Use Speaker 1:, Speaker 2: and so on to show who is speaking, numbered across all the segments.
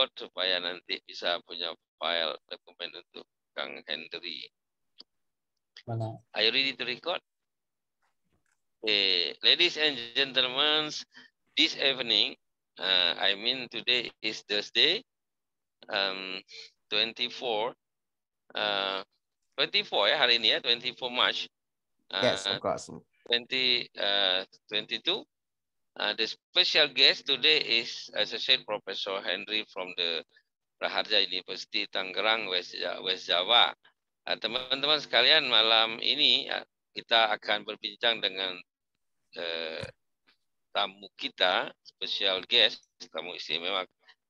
Speaker 1: record supaya nanti bisa punya file dokumen untuk Kang Henry. Mana? Are you ready to record? Okay. Eh, ladies and gentlemen, this evening, uh, I mean today is Thursday, um, 24, uh, 24 ya hari ini ya, 24 March.
Speaker 2: Uh, yes, of course.
Speaker 1: 20, uh, 22, Uh, the special guest hmm. today is Associate Professor Henry from the Raharja University Tangerang, West, West Java. Uh, teman-teman uh, sekalian, malam ini uh, kita akan berbincang dengan uh, tamu kita, special guest, tamu istimewa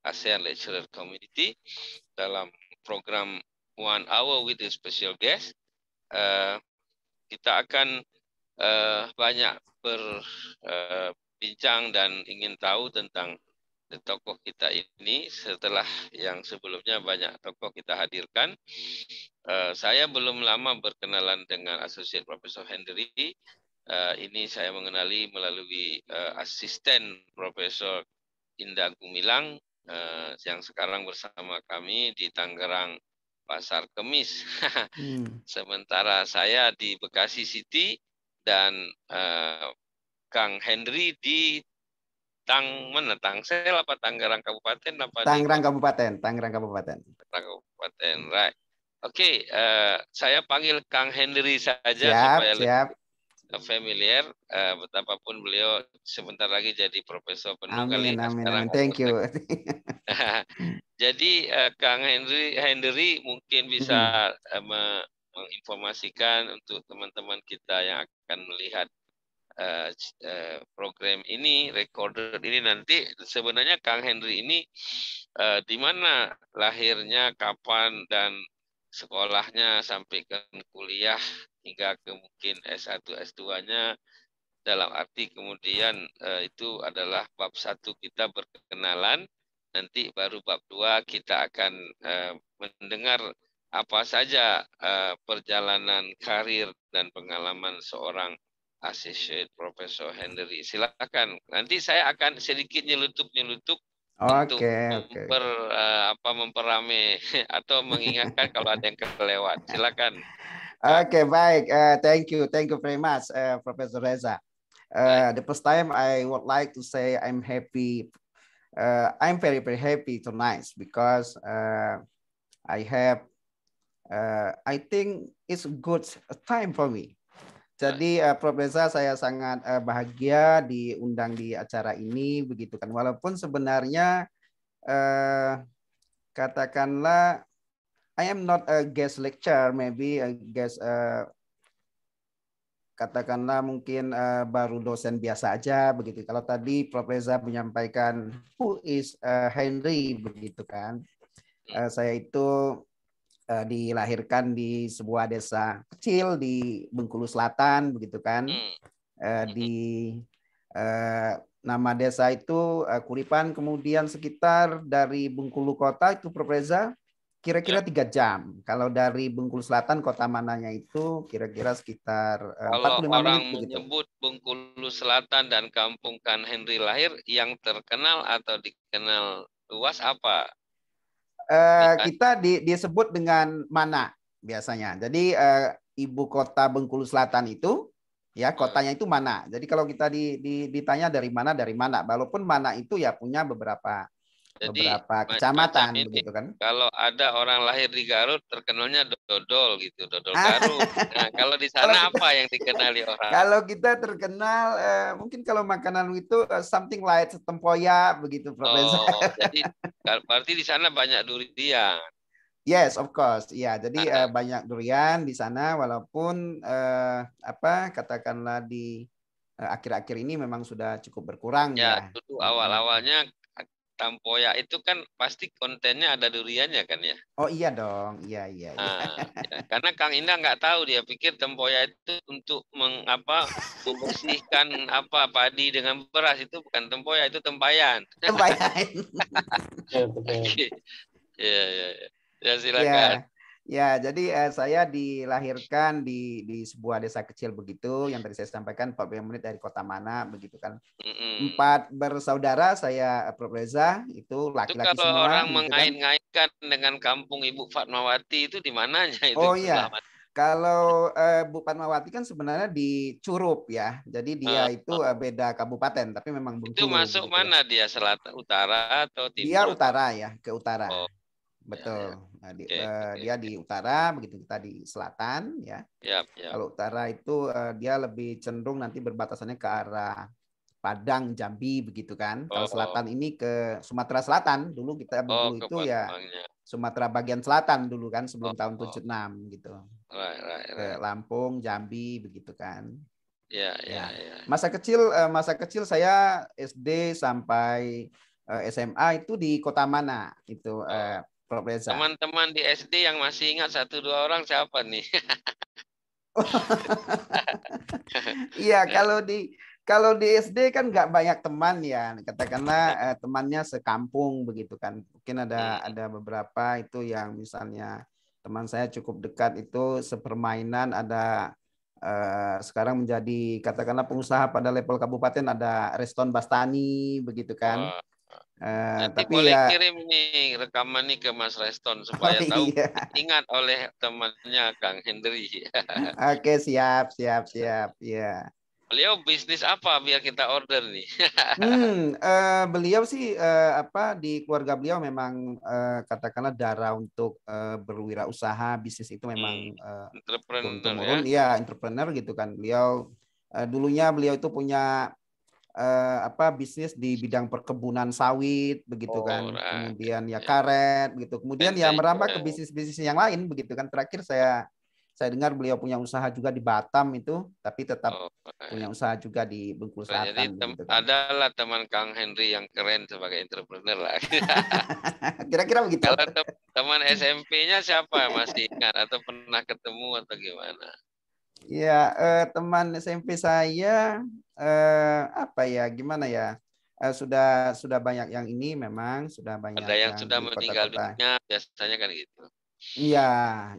Speaker 1: ASEAN Lecturer Community dalam program One Hour with a Special Guest. Uh, kita akan uh, banyak ber, uh, bincang dan ingin tahu tentang tokoh kita ini setelah yang sebelumnya banyak tokoh kita hadirkan. Eh, saya belum lama berkenalan dengan Associate Professor Henry. Eh, ini saya mengenali melalui eh, asisten Profesor Indah Gumilang yang sekarang bersama kami di Tangerang Pasar Kemis. Hmm. Sementara saya di Bekasi City dan Kang Henry di Tang mana Tangsel apa Tangerang Kabupaten apa Tangerang
Speaker 2: Kabupaten Tangerang Kabupaten
Speaker 1: Tangerang Kabupaten right oke okay, uh, eh, saya panggil Kang Henry saja siap, supaya siap. lebih familiar uh, betapapun beliau sebentar lagi jadi profesor penunggal
Speaker 2: amin, amin, amin. thank you
Speaker 1: jadi uh, Kang Henry Henry mungkin bisa -hmm. uh, menginformasikan untuk teman-teman kita yang akan melihat uh, program ini, recorder ini nanti sebenarnya Kang Henry ini uh, di mana lahirnya, kapan dan sekolahnya sampai ke kuliah hingga ke mungkin S1 S2-nya dalam arti kemudian uh, itu adalah bab satu kita berkenalan nanti baru bab dua kita akan uh, mendengar apa saja uh, perjalanan karir dan pengalaman seorang Associate Profesor Henry. Silakan. Nanti saya akan sedikit nyelutup-nyelutup
Speaker 2: Oke, okay, untuk memper
Speaker 1: okay. uh, eh, apa memperame atau mengingatkan kalau ada yang kelewat. Silakan.
Speaker 2: Oke, okay, baik. Uh, thank you. Thank you very much uh, Professor Reza. Uh, the first time I would like to say I'm happy. Uh, I'm very very happy tonight because uh, I have uh, I think it's a good time for me jadi uh, Prof. Reza saya sangat uh, bahagia diundang di acara ini begitu kan. Walaupun sebenarnya uh, katakanlah I am not a guest lecturer, maybe a guest uh, katakanlah mungkin uh, baru dosen biasa aja begitu. Kalau tadi Prof. Reza menyampaikan who is uh, Henry begitu kan. Uh, saya itu Eh, dilahirkan di sebuah desa kecil di Bengkulu Selatan begitu kan uh, di hmm. eh, nama desa itu Kuripan kemudian sekitar dari Bengkulu kota itu Propreza kira-kira ya. tiga jam kalau dari Bengkulu Selatan kota mananya itu kira-kira sekitar uh, 45 kalau orang menit
Speaker 1: menyebut Bengkulu Selatan dan Kampung Kan Henry lahir yang terkenal atau dikenal luas apa
Speaker 2: eh, iya. kita di, disebut dengan mana biasanya. Jadi eh, ibu kota Bengkulu Selatan itu ya kotanya itu mana. Jadi kalau kita di, di, ditanya dari mana dari mana, walaupun mana itu ya punya beberapa
Speaker 1: jadi, beberapa kecamatan ini, begitu kan? Kalau ada orang lahir di Garut terkenalnya dodol gitu, dodol ah. Garut. nah, kalau di sana apa yang dikenali orang? Kalau
Speaker 2: kita terkenal eh, mungkin kalau makanan itu eh, something light tempoyak begitu Profesor. Oh, jadi
Speaker 1: berarti di sana banyak durian.
Speaker 2: Yes, of course. Iya, jadi nah, eh, nah. banyak durian di sana walaupun eh, apa katakanlah di eh, akhir-akhir ini memang sudah cukup berkurang ya. Ya, gitu.
Speaker 1: awal-awalnya Tampoya itu kan pasti kontennya ada duriannya kan ya?
Speaker 2: Oh iya dong, iya iya. iya. Nah, ya.
Speaker 1: Karena Kang Indah nggak tahu dia pikir tempoya itu untuk mengapa membersihkan apa padi dengan beras itu bukan tempoya itu tempayan.
Speaker 2: Tempayan.
Speaker 1: Oke, ya, ya, ya. Ya silakan. Ya.
Speaker 2: Ya, jadi eh, saya dilahirkan di di sebuah desa kecil begitu yang tadi saya sampaikan 45 menit dari kota mana begitu kan. Empat bersaudara saya eh, Prof Reza itu laki-laki semua. Kalau orang gitu kan.
Speaker 1: mengait-ngaitkan kan. dengan kampung Ibu Fatmawati itu di mananya itu? Oh iya.
Speaker 2: Kalau eh, Bu Fatmawati kan sebenarnya di Curup ya. Jadi dia uh, itu uh, beda kabupaten tapi memang Bengkulu. Itu masuk gitu. mana
Speaker 1: dia selatan utara atau timur? Dia utara
Speaker 2: ya, ke utara. Oh, iya, iya. Betul. Ya, ya. Nah, di, okay, uh, eh, okay. dia di utara, begitu kita di selatan, ya. Yep, yep. Kalau utara itu uh, dia lebih cenderung nanti berbatasannya ke arah Padang, Jambi, begitu kan. Oh. Kalau selatan oh. ini ke Sumatera Selatan. Dulu kita oh, dulu itu ya Sumatera bagian selatan dulu kan sebelum oh, tahun oh. 76 gitu. Right, right, right. Ke Lampung, Jambi, begitu kan.
Speaker 1: Ya, ya, ya. ya, ya.
Speaker 2: Masa kecil, eh, masa kecil saya SD sampai SMA itu di kota mana? Itu oh. Prof Reza?
Speaker 1: Teman-teman di SD yang masih ingat satu dua orang siapa nih?
Speaker 2: Iya, kalau di kalau di SD kan nggak banyak teman ya, katakanlah iya. eh, temannya sekampung begitu kan. Mungkin ada iya. ada beberapa itu yang misalnya teman saya cukup dekat itu sepermainan ada eh, sekarang menjadi katakanlah pengusaha pada level kabupaten ada Reston Bastani begitu kan. Uh, Nanti tapi boleh ya,
Speaker 1: kirim nih rekaman nih ke Mas Reston oh, supaya oh, tahu iya. ingat oleh temannya Kang Hendri.
Speaker 2: Oke siap siap siap ya. Yeah.
Speaker 1: Beliau bisnis apa biar kita order nih?
Speaker 2: hmm, uh, beliau sih uh, apa di keluarga beliau memang uh, katakanlah darah untuk uh, berwirausaha bisnis itu memang
Speaker 1: hmm, uh, entrepreneur turun, ya. Iya
Speaker 2: entrepreneur gitu kan beliau uh, dulunya beliau itu punya eh, apa bisnis di bidang perkebunan sawit begitu oh, kan right. kemudian ya iya. karet begitu kemudian ya merambah ke bisnis bisnis yang lain begitu kan terakhir saya saya dengar beliau punya usaha juga di Batam itu tapi tetap oh, punya usaha juga di Bengkulu Selatan jadi tem
Speaker 1: gitu. adalah teman Kang Henry yang keren sebagai entrepreneur lah
Speaker 2: kira-kira begitu
Speaker 1: kalau teman SMP-nya siapa masih ingat atau pernah ketemu atau gimana
Speaker 2: Ya, eh, teman SMP saya eh, apa ya, gimana ya? Eh, sudah sudah banyak yang ini memang sudah banyak. Ada yang, yang sudah meninggal kota -kota.
Speaker 1: dunia biasanya kan gitu.
Speaker 2: Iya,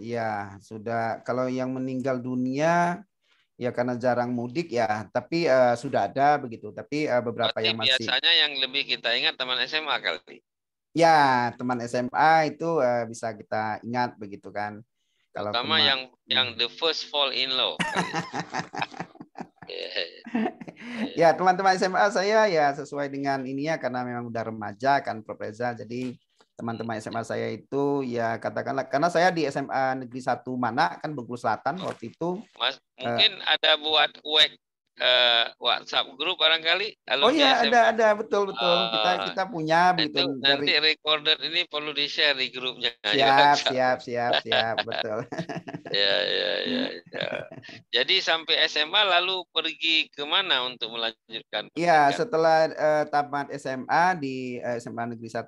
Speaker 2: iya sudah. Kalau yang meninggal dunia ya karena jarang mudik ya. Tapi eh, sudah ada begitu. Tapi eh, beberapa Berarti yang masih. Biasanya
Speaker 1: yang lebih kita ingat teman SMA kali.
Speaker 2: Ya, teman SMA itu eh, bisa kita ingat begitu kan. Kalau pertama yang
Speaker 1: hmm. yang the first fall in love.
Speaker 2: ya teman-teman SMA saya ya sesuai dengan ini ya karena memang udah remaja kan Prof Reza. Jadi teman-teman SMA saya itu ya katakanlah karena saya di SMA Negeri satu mana kan Bengkulu Selatan waktu itu.
Speaker 1: Mas, eh, mungkin uh, ada buat wake uh, WhatsApp grup barangkali. Oh iya ada
Speaker 2: ada betul betul uh, kita kita punya nah, begitu. Nanti dari...
Speaker 1: recorder ini perlu di share di grupnya. Ya, siap kan?
Speaker 2: siap siap siap betul.
Speaker 1: ya, ya ya ya. Jadi sampai SMA lalu pergi ke mana untuk melanjutkan? Iya
Speaker 2: setelah uh, tamat SMA di uh, eh, SMA Negeri 1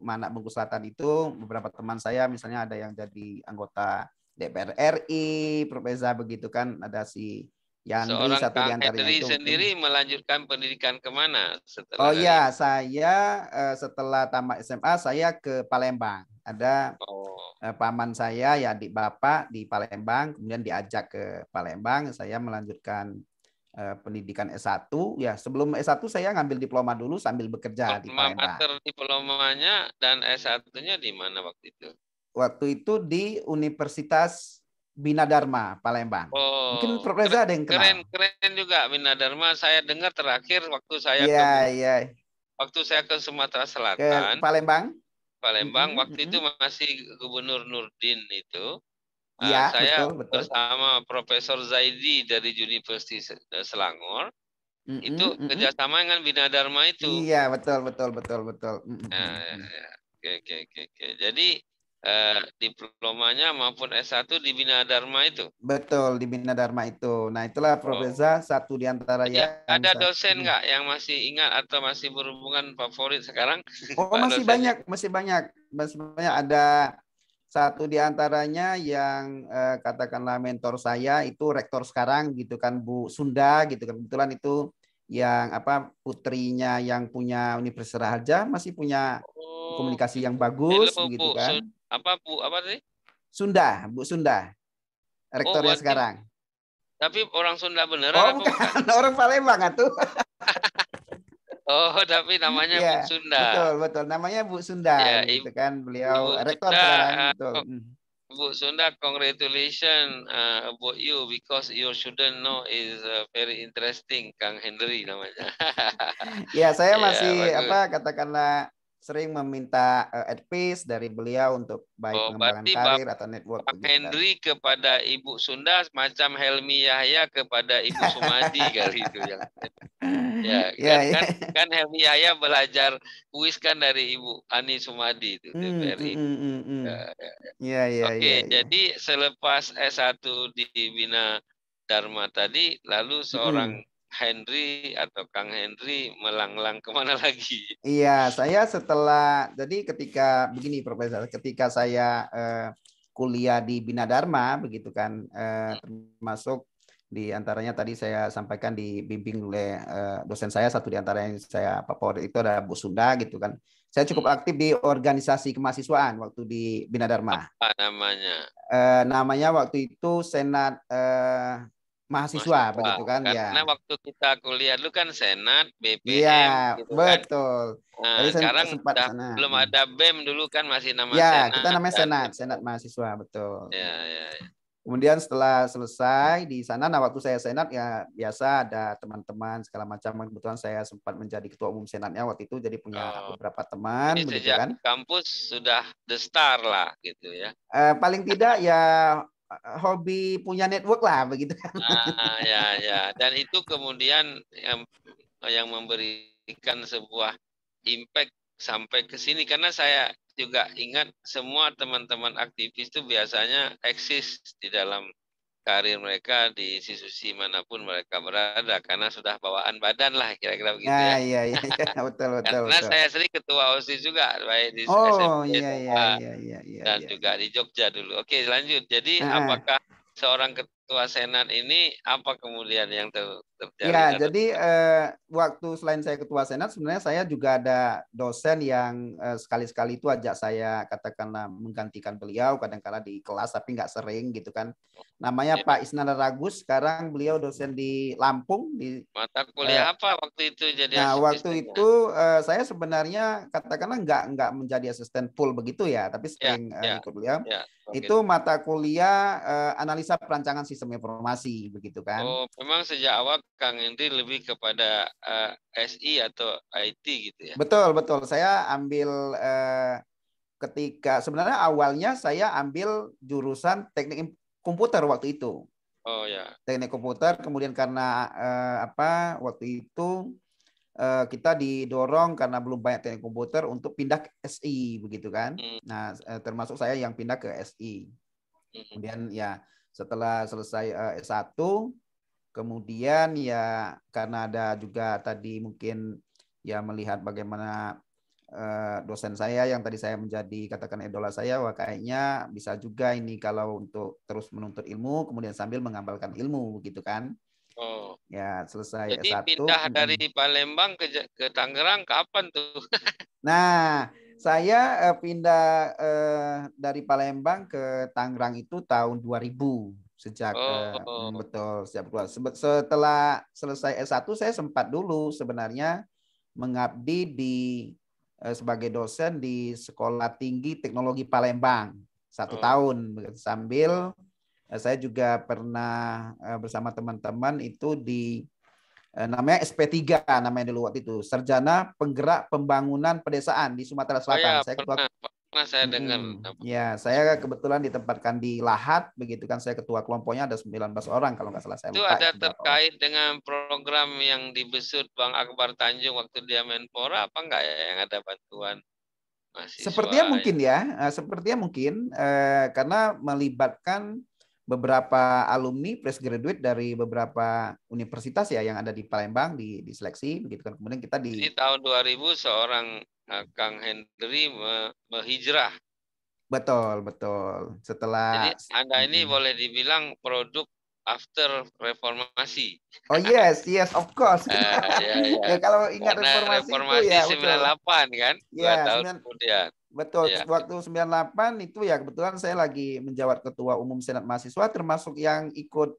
Speaker 2: Manak Bengkulu Selatan itu beberapa teman saya misalnya ada yang jadi anggota DPR RI, Profesor begitu kan ada si yang Seorang satu Kak itu. sendiri
Speaker 1: melanjutkan pendidikan kemana? Setelah oh iya,
Speaker 2: saya eh, setelah tamat SMA saya ke Palembang. Ada oh. Eh, paman saya ya di bapak di Palembang, kemudian diajak ke Palembang. Saya melanjutkan eh, pendidikan S1 ya sebelum S1 saya ngambil diploma dulu sambil bekerja oh, di Palembang.
Speaker 1: Mater diplomanya dan S1-nya di mana waktu itu?
Speaker 2: Waktu itu di Universitas Bina Dharma Palembang.
Speaker 1: Oh, Mungkin Prof Reza keren, ada yang kenal. Keren, keren juga Bina Dharma. Saya dengar terakhir waktu saya yeah, ke yeah. waktu saya ke Sumatera Selatan. Ke Palembang. Palembang mm -hmm. waktu itu masih Gubernur Nurdin itu.
Speaker 2: Ya, uh, saya betul, betul.
Speaker 1: bersama Profesor Zaidi dari Universitas Selangor. Mm -hmm, itu mm -hmm. kerjasama dengan Dharma
Speaker 2: itu. Iya betul betul betul betul. Mm -hmm. oke, oke,
Speaker 1: oke. Jadi eh, diplomanya maupun S1 di Bina Dharma itu.
Speaker 2: Betul, di Bina Dharma itu. Nah, itulah profesor oh. satu di antara ya. Yang ada
Speaker 1: dosen nggak yang masih ingat atau masih berhubungan favorit sekarang? Oh, masih dosen. banyak,
Speaker 2: masih banyak. Masih banyak ada satu di antaranya yang eh, katakanlah mentor saya itu rektor sekarang gitu kan Bu Sunda gitu kan. Kebetulan itu yang apa putrinya yang punya Universitas Raja masih punya oh. komunikasi yang bagus Hello, begitu kan
Speaker 1: apa Bu apa sih?
Speaker 2: Sunda, Bu Sunda. Rektornya oh, sekarang.
Speaker 1: Tapi orang Sunda beneran oh, bukan? orang
Speaker 2: Palembang tuh.
Speaker 1: oh, tapi namanya ya, Bu iya, Sunda. Betul,
Speaker 2: betul. Namanya Bu Sunda. Ya, Ibu, gitu kan beliau Ibu rektor Sunda, sekarang. Betul. Uh, Bu
Speaker 1: Sunda, ah, oh. hmm. congratulation uh, ah, about you because your student know is uh, very interesting, Kang Henry namanya.
Speaker 2: ya, saya iya, masih ya, apa katakanlah sering meminta uh, advice dari beliau untuk baik oh, pengembangan karir Bapak atau network. Pak Hendri
Speaker 1: kepada Ibu Sunda macam Helmi Yahya kepada Ibu Sumadi kali itu yang ya, ya, kan, ya. kan kan Helmi Yahya belajar kuis kan dari Ibu Ani Sumadi itu hmm,
Speaker 2: DPRI. Hmm, hmm, hmm, hmm, ya, ya. Ya, ya, Oke, okay, ya, ya.
Speaker 1: jadi selepas S1 di Bina Dharma tadi lalu hmm. seorang Henry atau Kang Henry melanglang kemana lagi?
Speaker 2: Iya, saya setelah jadi ketika begini Profesor, ketika saya eh, kuliah di Bina Dharma, begitu kan, eh, hmm. termasuk di antaranya tadi saya sampaikan dibimbing oleh eh, dosen saya satu di antara yang saya favorit itu ada Bu Sunda gitu kan. Saya cukup hmm. aktif di organisasi kemahasiswaan waktu di Dharma.
Speaker 1: Apa namanya?
Speaker 2: Eh, namanya waktu itu Senat eh, mahasiswa, mahasiswa begitu kan karena ya. Karena
Speaker 1: waktu kita kuliah lu kan senat, BPM Iya, gitu kan.
Speaker 2: betul. Kan. Nah, sekarang sempat dah, sana. belum
Speaker 1: hmm. ada BEM dulu kan masih nama ya, senat. kita namanya kan. senat,
Speaker 2: senat mahasiswa, betul. Ya, ya, ya. Kemudian setelah selesai di sana, nah waktu saya senat ya biasa ada teman-teman segala macam. Kebetulan saya sempat menjadi ketua umum senatnya waktu itu, jadi punya oh. beberapa teman. Jadi begitu kan?
Speaker 1: kampus sudah the star lah gitu ya.
Speaker 2: Eh, paling tidak ya Eh, hobi punya network lah begitu kan. Ah,
Speaker 1: ya ya dan itu kemudian yang yang memberikan sebuah impact sampai ke sini karena saya juga ingat semua teman-teman aktivis itu biasanya eksis di dalam karir mereka di sisi-sisi manapun mereka berada karena sudah bawaan badan lah kira-kira begitu nah, ya. Ah, iya
Speaker 2: iya iya betul betul. karena betul. saya
Speaker 1: sering ketua OSIS juga baik di oh,
Speaker 2: SMP iya, iya, iya, iya,
Speaker 1: iya, dan iya. juga di Jogja dulu. Oke lanjut. Jadi ah. apakah seorang ketua senat ini apa kemudian yang ter Ya, ya
Speaker 2: jadi eh, waktu selain saya ketua senat, sebenarnya saya juga ada dosen yang sekali eh, sekali-sekali itu ajak saya katakanlah menggantikan beliau kadang-kala di kelas tapi nggak sering gitu kan. Namanya ya. Pak Isnanda Ragus, sekarang beliau dosen di Lampung di
Speaker 1: mata eh, kuliah eh, apa waktu itu jadi Nah,
Speaker 2: waktu ya? itu eh, saya sebenarnya katakanlah nggak nggak menjadi asisten full begitu ya, tapi iya, sering ya, ya. ikut beliau. Ya. Itu mata kuliah uh, analisa perancangan sistem informasi begitu kan. Oh,
Speaker 1: memang sejak awal Kang Indri lebih kepada uh, eh, SI atau IT gitu ya. Betul, betul.
Speaker 2: Saya ambil uh, ketika sebenarnya awalnya saya ambil jurusan teknik komputer waktu itu. Oh ya. Teknik komputer kemudian karena uh, apa waktu itu kita didorong karena belum banyak teknik komputer untuk pindah ke SI begitu kan. Hmm. Nah, termasuk saya yang pindah ke SI. Hmm. Kemudian ya setelah selesai S1 Kemudian ya karena ada juga tadi mungkin ya melihat bagaimana uh, dosen saya yang tadi saya menjadi katakan idola saya, wah kayaknya bisa juga ini kalau untuk terus menuntut ilmu, kemudian sambil mengamalkan ilmu begitu kan? Oh. Ya, selesai Jadi S1. pindah dari
Speaker 1: Palembang ke, ke Tangerang kapan tuh?
Speaker 2: nah, saya uh, pindah uh, dari Palembang ke Tangerang itu tahun 2000 sejak oh. Eh, oh. oh. Hmm, betul sejak keluar setelah selesai S1 saya sempat dulu sebenarnya mengabdi di eh, sebagai dosen di Sekolah Tinggi Teknologi Palembang satu oh. tahun sambil eh, saya juga pernah bersama teman-teman itu di namanya SP3 namanya dulu waktu itu Sarjana Penggerak Pembangunan Pedesaan di Sumatera Selatan. Oh, ya, saya pernah,
Speaker 1: ketua, pernah saya
Speaker 2: dengar. Hmm. Ya, saya kebetulan ditempatkan di Lahat, begitu kan saya ketua kelompoknya ada 19 orang kalau nggak salah saya. Itu lupa, ada
Speaker 1: terkait orang. dengan program yang dibesut Bang Akbar Tanjung waktu dia Menpora apa enggak ya yang ada bantuan? Mahasiswa sepertinya mungkin
Speaker 2: ya, ya. sepertinya mungkin eh, karena melibatkan beberapa alumni fresh graduate dari beberapa universitas ya yang ada di Palembang di, di begitu kan kemudian kita di Jadi
Speaker 1: tahun 2000 seorang eh, Kang Henry menghijrah
Speaker 2: betul betul setelah Jadi
Speaker 1: Anda ini hmm. boleh dibilang produk after reformasi.
Speaker 2: Oh yes, yes of course. Uh, ya, ya. ya kalau ingat Karena reformasi, reformasi itu ya 98
Speaker 1: betul. kan? Ya, betul. tahun 9, kemudian.
Speaker 2: Betul, ya. waktu 98 itu ya kebetulan saya lagi menjawab ketua umum Senat Mahasiswa termasuk yang ikut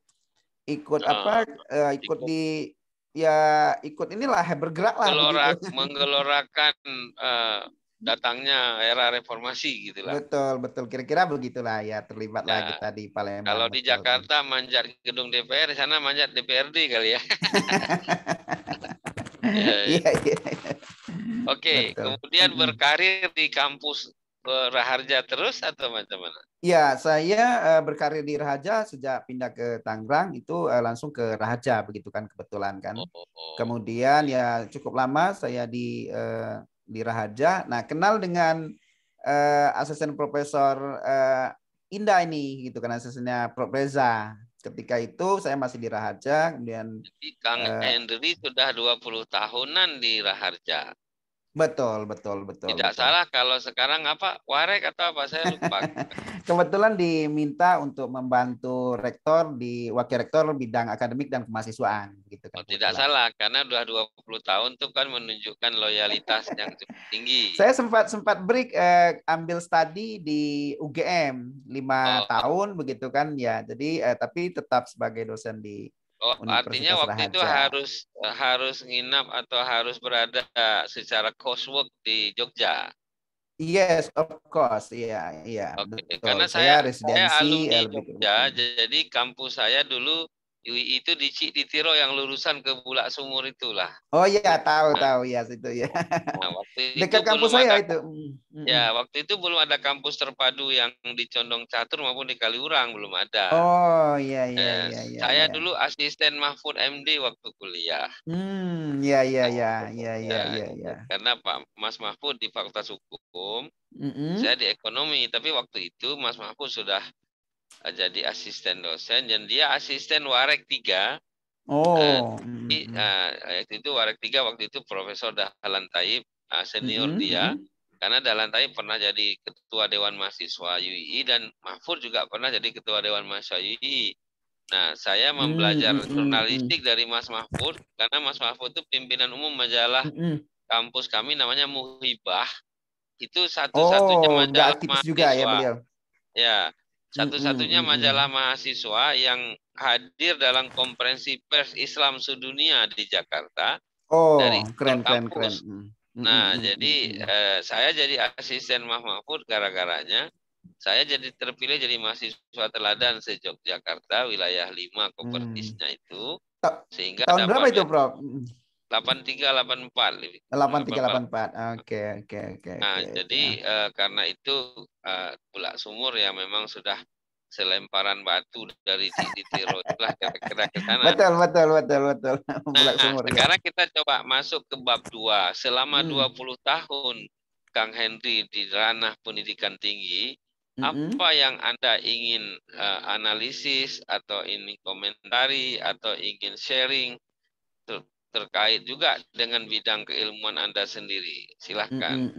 Speaker 2: ikut oh, apa uh, ikut, ikut di ya ikut inilah bergerak lah. menggelorakan
Speaker 1: uh, datangnya era reformasi gitu lah.
Speaker 2: Betul, betul. Kira-kira begitulah ya terlibat nah, ya, tadi tadi Palembang. Kalau betul.
Speaker 1: di Jakarta manjat gedung DPR, di sana manjat DPRD kali ya.
Speaker 2: ya, ya. Iya, iya.
Speaker 1: Oke, kemudian berkarir di kampus eh, Raharja terus atau macam mana?
Speaker 2: Ya, saya eh, berkarir di Raharja sejak pindah ke Tangerang itu eh, langsung ke Raharja begitu kan kebetulan kan. Oh, oh, oh. Kemudian ya cukup lama saya di di Rahaja. Nah, kenal dengan uh, asisten Profesor uh, Indah ini gitu kan asistennya Prof Reza. Ketika itu saya masih di Rahaja, kemudian Jadi
Speaker 1: Kang uh, Henry sudah 20 tahunan di Rahaja.
Speaker 2: Betul, betul, betul. Tidak betul.
Speaker 1: salah kalau sekarang apa warek atau apa saya lupa.
Speaker 2: Kebetulan diminta untuk membantu rektor di wakil rektor bidang akademik dan kemahasiswaan gitu
Speaker 1: kan. Oh, tidak salah karena sudah 20 tahun itu kan menunjukkan loyalitas yang tinggi.
Speaker 2: Saya sempat sempat break eh, ambil studi di UGM lima oh. tahun begitu kan ya. Jadi eh, tapi tetap sebagai dosen di Oh, artinya waktu itu
Speaker 1: harus eh, harus nginap atau harus berada secara coursework di Jogja.
Speaker 2: Yes, of course. Iya, yeah, iya. Yeah, okay. Karena saya saya, residensi, saya alumni ya, Jogja,
Speaker 1: jadi kampus saya dulu UI itu di Cik Ditiro yang lurusan ke Bulak Sumur itulah.
Speaker 2: Oh iya, tahu nah. tahu ya situ ya. Nah, waktu itu Dekat kampus saya ada, itu.
Speaker 1: Ya, waktu itu belum ada kampus terpadu yang di Condong Catur maupun di Kaliurang belum ada. Oh
Speaker 2: iya iya eh, iya, iya. Saya iya. dulu
Speaker 1: asisten Mahfud MD waktu kuliah.
Speaker 2: Hmm, iya iya iya iya iya ya, iya. Ya.
Speaker 1: Karena Pak Mas Mahfud di Fakultas Hukum,
Speaker 2: mm -hmm. saya di
Speaker 1: Ekonomi, tapi waktu itu Mas Mahfud sudah jadi asisten dosen dan dia asisten warek tiga
Speaker 2: Oh. Uh,
Speaker 1: itu warek tiga waktu itu Profesor Dahlan Taib eh, senior mm -hmm. dia mm-hmm. karena Dahlan Taib pernah jadi ketua Dewan Mahasiswa UI dan Mahfud juga pernah jadi ketua Dewan Mahasiswa UI. Nah, saya mm-hmm, mempelajari mm -hmm. jurnalistik dari Mas Mahfud karena Mas Mahfud itu pimpinan umum majalah mm -hmm. kampus kami namanya Muhibah. Itu satu-satunya oh, majalah mahasiswa. juga ya beliau. Ya,
Speaker 2: satu-satunya majalah
Speaker 1: mahasiswa yang hadir dalam konferensi pers Islam sedunia di Jakarta.
Speaker 2: Oh, dari keren, keren, keren. Nah, jadi
Speaker 1: eh, saya jadi asisten Mah Mahfud gara-garanya. Saya jadi terpilih jadi mahasiswa teladan Jakarta wilayah 5 kompetisnya mm. itu. Sehingga tahun berapa itu, Prof? 8384. 8384.
Speaker 2: Oke, oke, oke. Nah, jadi
Speaker 1: ya. uh, karena itu uh, eh, pula sumur ya memang sudah selemparan batu dari titik
Speaker 2: lah kira-kira ke sana. Betul, betul, betul, betul. nah, sumur. Ya. Sekarang
Speaker 1: ya. kita coba masuk ke bab 2. Selama hmm. 20 tahun Kang Henry di ranah pendidikan tinggi, mm-hmm. apa yang Anda ingin uh, analisis atau ingin komentari atau ingin sharing terkait juga dengan bidang keilmuan Anda sendiri. Silahkan.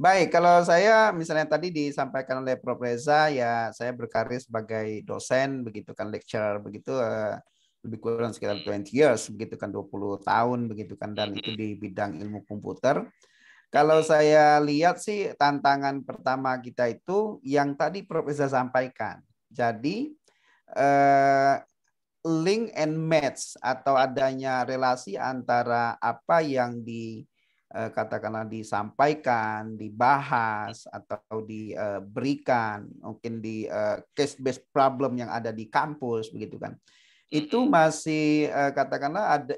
Speaker 2: Baik, kalau saya misalnya tadi disampaikan oleh Prof. Reza, ya saya berkarir sebagai dosen, begitu kan lecturer, begitu eh, lebih kurang sekitar 20 hmm. years, begitu kan 20 tahun, begitu kan, dan itu di bidang ilmu komputer. Kalau saya lihat sih tantangan pertama kita itu yang tadi Prof. Reza sampaikan. Jadi eh, link and match atau adanya relasi antara apa yang di eh, katakanlah disampaikan, dibahas atau diberikan, mungkin di eh, case based problem yang ada di kampus begitu kan. Itu masih eh, katakanlah ada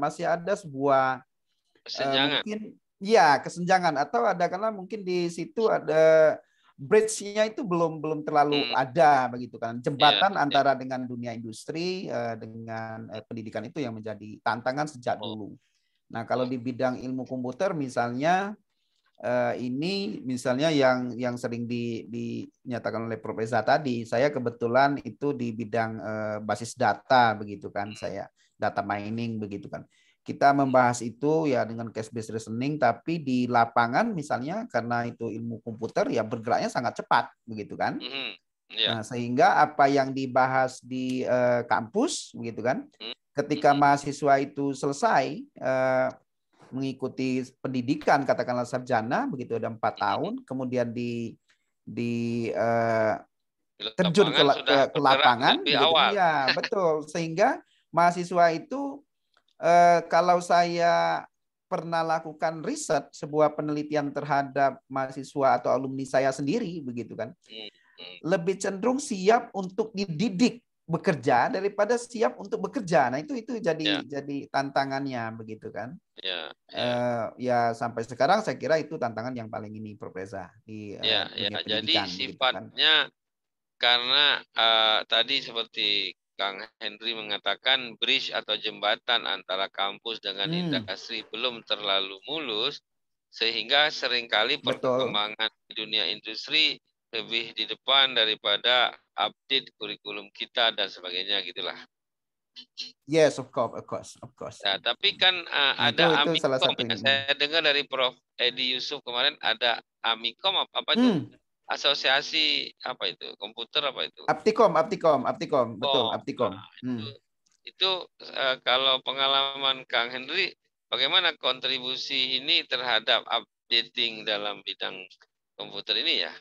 Speaker 2: masih ada sebuah kesenjangan. mungkin ya kesenjangan atau ada karena mungkin di situ ada bridge-nya itu belum belum terlalu hmm. ada begitu kan jembatan yeah, iya, antara dengan dunia industri eh, dengan eh, pendidikan itu yang menjadi tantangan sejak dulu. Nah kalau hmm. di bidang ilmu komputer misalnya eh, ini misalnya yang yang sering di, dinyatakan oleh Prof Reza tadi saya kebetulan itu di bidang basis data begitu kan hmm. saya data mining begitu kan kita membahas itu ya dengan case based reasoning tapi di lapangan misalnya karena itu ilmu komputer ya bergeraknya sangat cepat begitu kan mm -hmm. nah, sehingga apa yang dibahas di uh, kampus begitu kan mm-hmm. ketika mm-hmm. mahasiswa itu selesai uh, mengikuti pendidikan katakanlah sarjana begitu ada empat mm-hmm. tahun kemudian di di uh, terjun ke, ke, ke lapangan, begitu ya betul sehingga mahasiswa itu eh, kalau saya pernah lakukan riset sebuah penelitian terhadap mahasiswa atau alumni saya sendiri begitu kan hmm. lebih cenderung siap untuk dididik bekerja daripada siap untuk bekerja nah itu itu jadi yeah. jadi tantangannya begitu kan yeah, ya, ya. Uh, ya sampai sekarang saya kira itu tantangan yang paling ini Prof di yeah, yeah. Ya. jadi kan. sifatnya
Speaker 1: gitu kan. karena uh, tadi seperti Kang Henry mengatakan bridge atau jembatan antara kampus dengan hmm. industri belum terlalu mulus sehingga seringkali Betul. perkembangan dunia industri lebih di depan daripada update kurikulum kita dan sebagainya gitulah.
Speaker 2: Yes, of course, of course, of course.
Speaker 1: Nah, tapi kan uh, ada itu, itu Amikom. Salah satu ya. Saya dengar dari Prof. Edi Yusuf kemarin ada Amikom apa, apa hmm. itu? asosiasi apa itu komputer apa itu
Speaker 2: Aptikom Aptikom Aptikom oh, betul Aptikom nah, hmm.
Speaker 1: itu, uh, kalau pengalaman Kang Henry bagaimana kontribusi ini terhadap updating dalam bidang komputer ini ya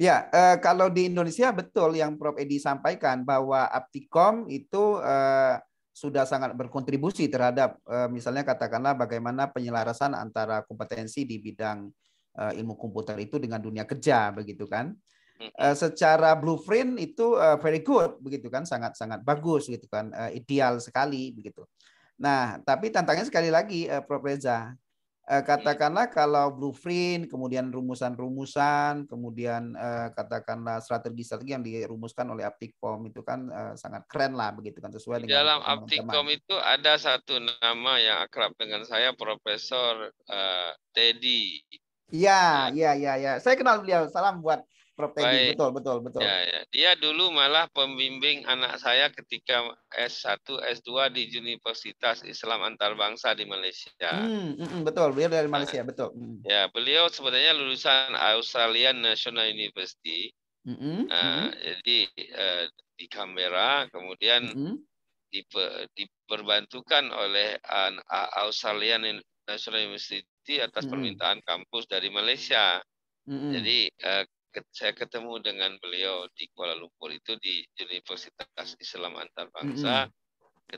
Speaker 2: Ya, uh, kalau di Indonesia betul yang Prof. Edi sampaikan bahwa Aptikom itu uh, sudah sangat berkontribusi terhadap misalnya katakanlah bagaimana penyelarasan antara kompetensi di bidang uh, ilmu komputer itu dengan dunia kerja begitu kan. Uh, secara blueprint itu uh, very good begitu kan sangat sangat bagus gitu kan uh, ideal sekali begitu. Nah tapi tantangannya sekali lagi uh, Prof Reza uh, katakanlah hmm. kalau blueprint kemudian rumusan-rumusan kemudian uh, katakanlah strategi-strategi yang dirumuskan oleh Aptikom itu kan uh, sangat keren lah begitu kan sesuai dengan dalam
Speaker 1: itu ada satu nama yang akrab dengan saya Profesor uh, Teddy
Speaker 2: Iya, iya, iya, ya. Saya kenal beliau. Salam buat Prof Teddy. Baik. Betul, betul, betul. Ya, ya.
Speaker 1: Dia dulu malah pembimbing anak saya ketika S1, S2 di Universitas Islam Antarbangsa di Malaysia.
Speaker 2: Hmm, hmm, hmm, betul, beliau dari Malaysia, nah, betul.
Speaker 1: Iya, Ya, beliau sebenarnya lulusan Australian National University.
Speaker 2: Mm -hmm. nah, mm -hmm.
Speaker 1: Jadi uh, di kamera, kemudian mm -hmm. diper, diperbantukan oleh uh, Australian National eh, University atas mm. permintaan kampus dari Malaysia. Mm. Jadi eh, saya ketemu dengan beliau di Kuala Lumpur itu di Universitas Islam Antarbangsa mm.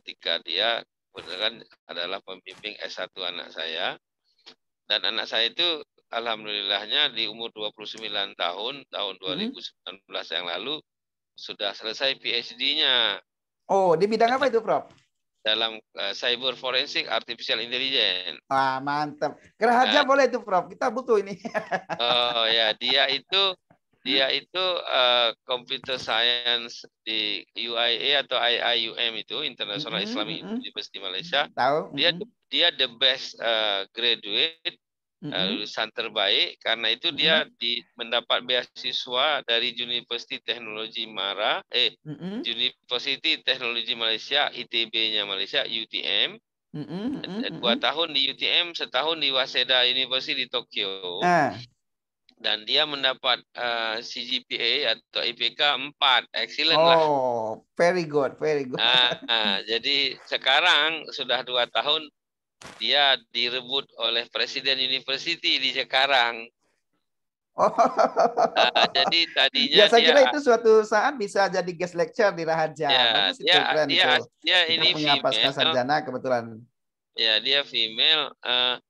Speaker 1: ketika dia beneran adalah pembimbing S1 anak saya. Dan anak saya itu alhamdulillahnya di umur 29 tahun tahun 2019 mm. yang lalu sudah selesai PhD-nya.
Speaker 2: Oh, di bidang apa itu, Prof?
Speaker 1: dalam uh, cyber forensik artificial intelligence.
Speaker 2: Wah, mantap. Kerahaja nah, boleh itu, Prof. Kita butuh ini.
Speaker 1: oh ya, dia itu dia itu uh, computer science di UIA atau IIUM itu International mm -hmm. Islamic mm-hmm. University Malaysia.
Speaker 2: Tahu. Dia mm
Speaker 1: -hmm. dia the best uh, graduate
Speaker 2: -hmm. Eh, lulusan
Speaker 1: terbaik karena itu dia mm-hmm. di mendapat beasiswa dari University Teknologi Mara eh mm-hmm. University Teknologi Malaysia ITB-nya Malaysia UTM mm-hmm. Eh, dua tahun di UTM setahun di Waseda University di Tokyo ah. dan dia mendapat uh, eh, CGPA atau IPK 4 excellent oh, lah
Speaker 2: oh very good very good
Speaker 1: uh, uh, jadi sekarang sudah dua tahun dia direbut oleh presiden university di Sekarang.
Speaker 2: Oh. Nah,
Speaker 1: jadi tadinya ya, saya dia, kira itu
Speaker 2: suatu saat bisa jadi guest lecture di Rahaja. Ya, dia, dia, dia ini punya sarjana kebetulan.
Speaker 1: Ya, dia female. Uh,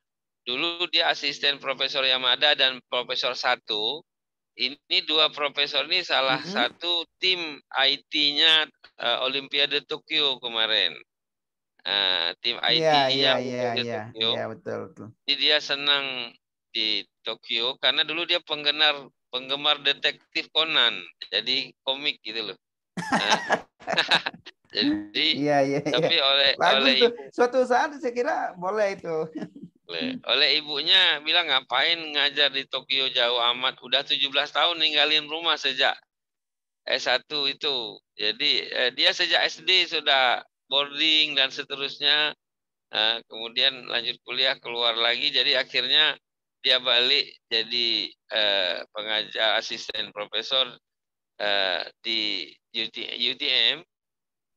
Speaker 1: dulu dia asisten Profesor Yamada dan Profesor Satu. Ini dua profesor ini salah mm -hmm. satu tim IT-nya uh, eh, Olimpiade Tokyo kemarin uh, tim IT yeah, yeah,
Speaker 2: yeah, di yeah, Tokyo. Yeah, betul, betul.
Speaker 1: Jadi dia senang di Tokyo karena dulu dia penggemar penggemar detektif Conan. Jadi komik gitu loh. Eh,
Speaker 2: jadi iya, iya, iya. tapi iya. oleh Lagu oleh itu, ibu, suatu saat saya kira boleh itu.
Speaker 1: Boleh. Oleh ibunya bilang ngapain ngajar di Tokyo jauh amat. Udah 17 tahun ninggalin rumah sejak S1 itu. Jadi eh, dia sejak SD sudah boarding dan seterusnya. Nah, kemudian lanjut kuliah keluar lagi, jadi akhirnya dia balik jadi eh, pengajar asisten profesor eh, di UT, UTM.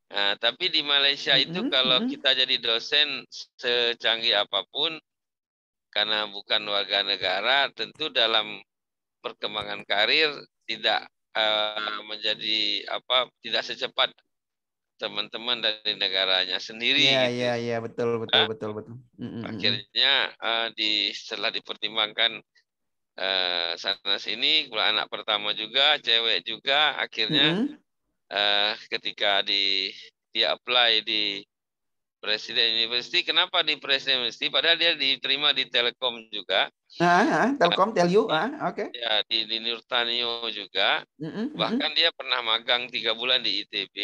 Speaker 1: Nah, tapi di Malaysia mm -hmm. itu kalau kita jadi dosen secanggih apapun, karena bukan warga negara, tentu dalam perkembangan karir tidak eh, menjadi apa tidak secepat teman-teman dari negaranya sendiri. Iya, gitu.
Speaker 2: iya, iya, betul, betul, nah, betul, betul. akhirnya
Speaker 1: uh, di setelah dipertimbangkan uh, eh, sana sini, pula anak pertama juga, cewek juga, akhirnya mm. uh, ketika di dia apply di Presiden University, kenapa di Presiden University? Padahal dia diterima di Telkom juga.
Speaker 2: Ah, ah, ah Telkom, Telu, ah, oke. Okay.
Speaker 1: Ya, di, di Nurtanio juga.
Speaker 2: Mm -hmm. Bahkan
Speaker 1: dia pernah magang tiga bulan di ITB.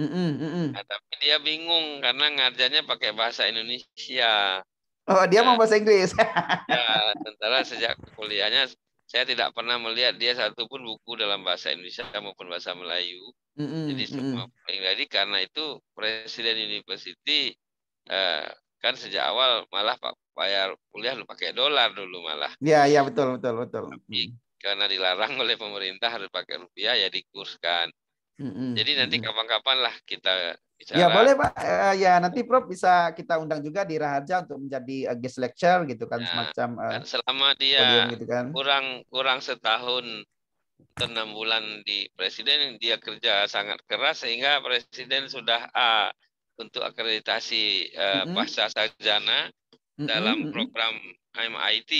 Speaker 2: Mm-mm, mm-mm. Nah, tapi
Speaker 1: dia bingung karena ngajarnya pakai bahasa Indonesia.
Speaker 2: Oh, dia nah, mau bahasa Inggris.
Speaker 1: ya, sementara sejak kuliahnya saya tidak pernah melihat dia satu pun buku dalam bahasa Indonesia maupun bahasa Melayu.
Speaker 2: Mm-mm, jadi semua
Speaker 1: mm-mm. jadi karena itu Presiden University eh, kan sejak awal malah Pak bayar kuliah lu pakai dolar dulu malah.
Speaker 2: Iya, iya betul betul betul. Tapi,
Speaker 1: karena dilarang oleh pemerintah harus pakai rupiah ya dikurskan
Speaker 2: hmm Jadi nanti
Speaker 1: kapan-kapan lah kita bicara. Ya boleh Pak.
Speaker 2: Uh, ya nanti Prof bisa kita undang juga di Raharja untuk menjadi uh, guest lecture gitu kan ya, semacam. Uh, kan selama
Speaker 1: dia gitu kan. kurang kurang setahun enam bulan di presiden dia kerja sangat keras sehingga presiden sudah A untuk akreditasi uh, mm-hmm. pasca sarjana mm-hmm. dalam program MIT.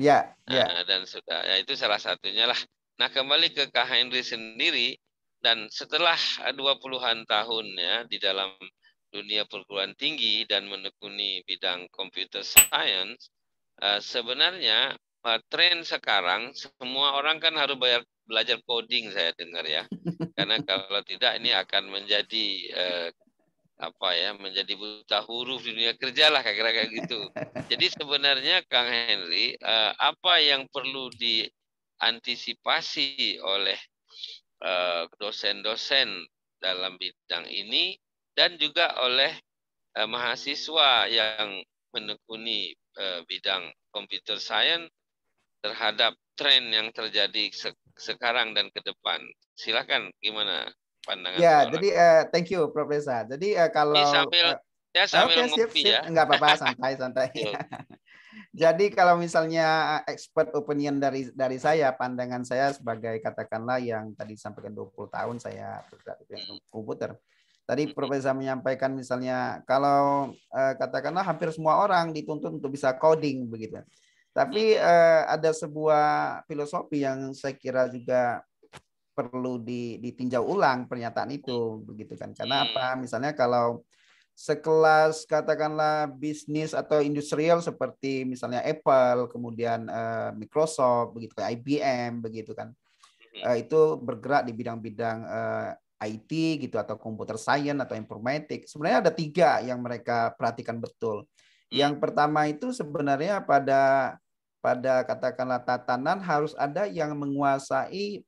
Speaker 2: Ya, ya.
Speaker 1: Nah, dan sudah. Ya itu salah satunya lah. Nah kembali ke Kak Henry sendiri dan setelah 20-an eh, tahun ya di dalam dunia perguruan tinggi dan menekuni bidang computer science, eh, sebenarnya eh, tren sekarang semua orang kan harus bayar belajar coding saya dengar ya. Karena kalau tidak ini akan menjadi apa ya, menjadi buta huruf di dunia kerja lah kira-kira kayak gitu. Jadi sebenarnya Kang Henry, apa yang perlu diantisipasi oleh Eh, dosen-dosen dalam bidang ini dan juga oleh uh, mahasiswa yang menekuni uh, bidang computer science terhadap tren yang terjadi se sekarang dan ke depan. Silakan gimana pandangan? Ya, orang? jadi uh,
Speaker 2: thank you profesor Jadi uh, kalau Ini sambil uh, ya sambil okay, ngopi ya. Enggak apa-apa, santai santai. Jadi kalau misalnya eh, expert opinion dari dari saya, pandangan saya sebagai katakanlah yang tadi sampaikan 20 tahun saya komputer. Tadi Profesor menyampaikan misalnya kalau eh, katakanlah hampir semua orang dituntut untuk bisa coding begitu. Tapi eh, ada sebuah filosofi yang saya kira juga perlu ditinjau ulang pernyataan itu begitu kan. Karena apa? Misalnya kalau sekelas katakanlah bisnis atau industrial seperti misalnya Apple, kemudian eh, Microsoft, begitu kan IBM, begitu kan. Mm-hmm. Eh, itu bergerak di bidang-bidang eh, IT gitu atau computer science atau informatik. Sebenarnya ada tiga yang mereka perhatikan betul. Mm-hmm. Yang pertama itu sebenarnya pada pada katakanlah tatanan harus ada yang menguasai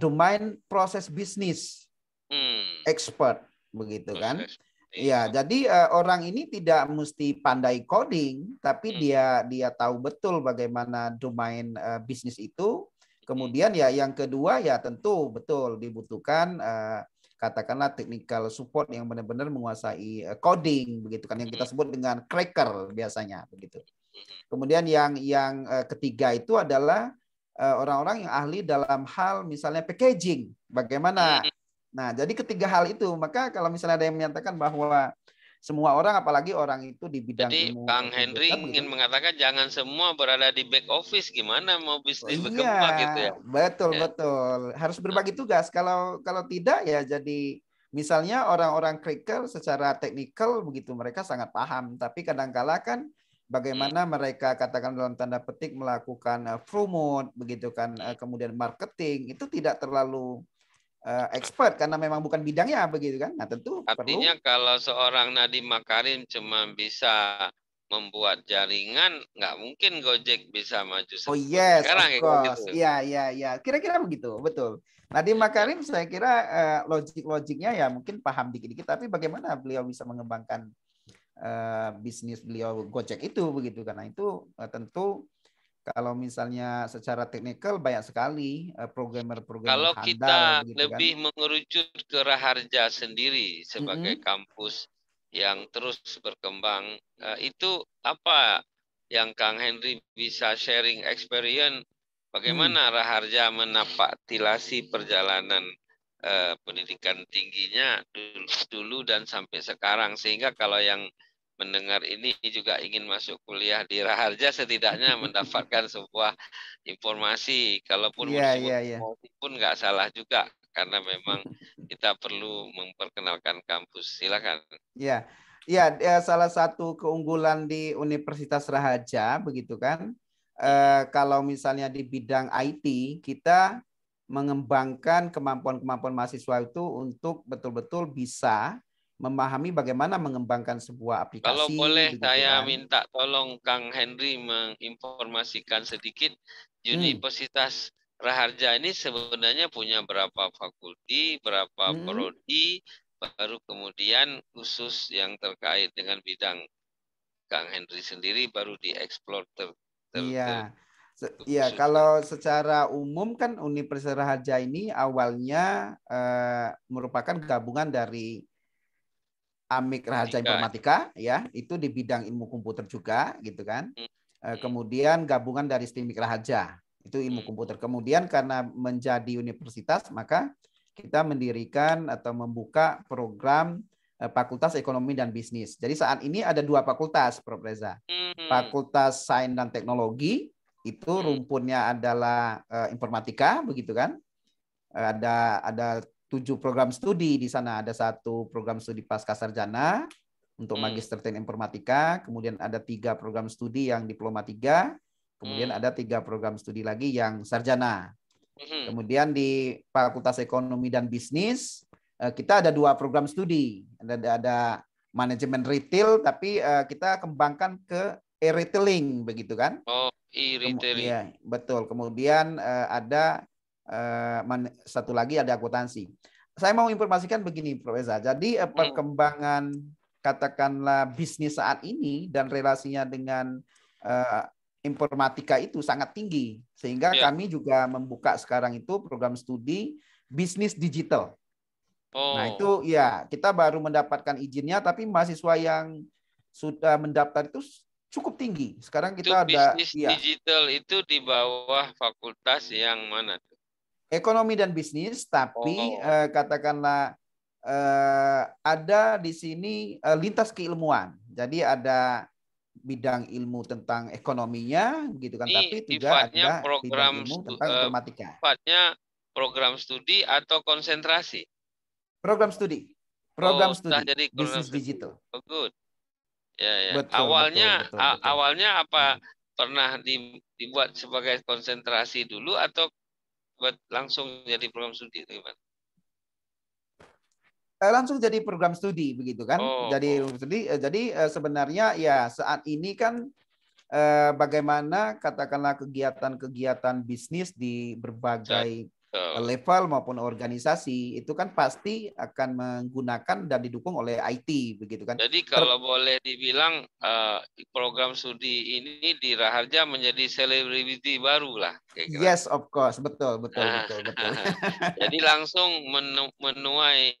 Speaker 2: domain proses bisnis hmm. expert begitu kan. Iya, iya, jadi uh, orang ini tidak mesti pandai coding, tapi hmm. dia dia tahu betul bagaimana domain uh, bisnis itu. Hmm. Kemudian ya yang kedua ya tentu betul dibutuhkan uh, katakanlah technical support yang benar-benar menguasai uh, coding begitu kan yang kita hmm. sebut dengan cracker biasanya begitu. Hmm. Kemudian yang yang uh, ketiga itu adalah orang-orang yang ahli dalam hal misalnya packaging, bagaimana Nah, jadi ketiga hal itu, maka kalau misalnya ada yang menyatakan bahwa semua orang apalagi orang itu di bidang Jadi ilmu Bang Henry ingin
Speaker 1: gitu. mengatakan jangan semua berada di back office gimana mau bisnis oh, iya, berkembang gitu ya.
Speaker 2: Betul ya. betul. Harus berbagi nah. tugas. Kalau kalau tidak ya jadi misalnya orang-orang kriker secara teknikal begitu mereka sangat paham tapi kadang kadangkala kan bagaimana hmm. mereka katakan dalam tanda petik melakukan eh, promote begitu kan eh, kemudian marketing itu tidak terlalu uh, expert karena memang bukan bidangnya begitu kan. Nah, tentu artinya
Speaker 1: perlu. kalau seorang Nadi Makarim cuma bisa membuat jaringan nggak mungkin Gojek bisa maju Oh yes, sekarang ya, course. Gitu.
Speaker 2: Iya iya iya. Kira-kira begitu, betul. Nadi Makarim saya kira uh, logik-logiknya ya mungkin paham dikit-dikit tapi bagaimana beliau bisa mengembangkan uh, bisnis beliau Gojek itu begitu karena itu uh, tentu kalau misalnya secara teknikal banyak sekali eh, programmer-programmer kalau handal, kita gitu kan? lebih kan.
Speaker 1: mengerucut ke Raharja sendiri sebagai mm -hmm. kampus yang terus berkembang eh, itu apa yang Kang Henry bisa sharing experience bagaimana mm. Raharja menapak tilasi perjalanan eh, pendidikan tingginya dulu dan sampai sekarang sehingga kalau yang mendengar ini juga ingin masuk kuliah di Raharja setidaknya mendapatkan sebuah informasi kalaupun yeah, yeah, yeah. pun nggak salah juga karena memang kita perlu memperkenalkan kampus silakan
Speaker 2: ya yeah. ya yeah, salah satu keunggulan di Universitas Raharja begitu kan eh, kalau misalnya di bidang IT kita mengembangkan kemampuan-kemampuan mahasiswa itu untuk betul-betul bisa memahami bagaimana mengembangkan sebuah aplikasi. Kalau boleh
Speaker 1: saya kan. minta tolong Kang Henry menginformasikan sedikit hmm. Universitas hmm. Raharja ini sebenarnya punya berapa fakulti, berapa hmm. prodi, baru kemudian khusus yang terkait dengan bidang Kang Henry sendiri baru dieksplor ter,
Speaker 2: ter, iya. ter Iya, kalau secara umum kan Universitas Raharja ini awalnya eh, merupakan gabungan dari Amik Rahaja Informatika ya, itu di bidang ilmu komputer juga gitu kan. Hmm. Eh, hmm. Kemudian gabungan dari STIMIK rahaja itu ilmu hmm. komputer. Kemudian karena menjadi universitas maka kita mendirikan atau membuka program eh, Fakultas Ekonomi dan Bisnis. Jadi saat ini ada dua fakultas, Prof. Reza. Fakultas Sains dan Teknologi itu rumpunnya adalah eh, informatika, begitu kan? ada ada tujuh program studi di sana ada satu program studi pasca sarjana untuk hmm. magister teknik informatika, kemudian ada tiga program studi yang diploma tiga, kemudian hmm. ada tiga program studi lagi yang sarjana. Hmm. Kemudian di Fakultas Ekonomi dan Bisnis eh, kita ada dua program studi, ada ada manajemen retail, tapi eh, kita kembangkan ke e-retailing begitu kan?
Speaker 1: Oh, e-retailing. ya,
Speaker 2: betul. Kemudian eh, ada Eh, satu lagi ada akuntansi. Saya mau informasikan begini, Prof. Eza. Jadi eh, perkembangan katakanlah bisnis saat ini dan relasinya dengan uh, informatika itu sangat tinggi, sehingga yeah. kami juga membuka sekarang itu program studi bisnis digital. Oh. Nah itu ya kita baru mendapatkan izinnya, tapi mahasiswa yang sudah mendaftar itu cukup tinggi. Sekarang kita itu ada bisnis ya.
Speaker 1: digital itu di bawah fakultas hmm. yang mana?
Speaker 2: ekonomi dan bisnis, tapi oh. eh, katakanlah eh, ada di sini eh, lintas keilmuan. Jadi ada bidang ilmu tentang ekonominya gitu kan, Ini tapi juga ada program bidang ilmu tentang matematika. Eh,
Speaker 1: sifatnya program studi atau konsentrasi?
Speaker 2: Program studi. Program oh, studi. Jadi bisnis digital.
Speaker 1: Oh, good. Ya, ya. Betul, awalnya betul, betul, betul. awalnya apa hmm. pernah dibuat sebagai konsentrasi dulu atau buat langsung jadi program studi itu gimana?
Speaker 2: Eh, langsung jadi program studi begitu kan oh. jadi oh. studi eh, jadi eh, sebenarnya ya saat ini kan bagaimana katakanlah kegiatan-kegiatan bisnis di berbagai level maupun organisasi itu kan pasti akan menggunakan dan didukung oleh IT begitu kan. Jadi kalau
Speaker 1: Ter boleh dibilang eh, program studi ini di Raharja menjadi selebriti baru lah.
Speaker 2: Gitu kan? Yes of course betul betul nah. betul betul.
Speaker 1: Jadi langsung menu menuai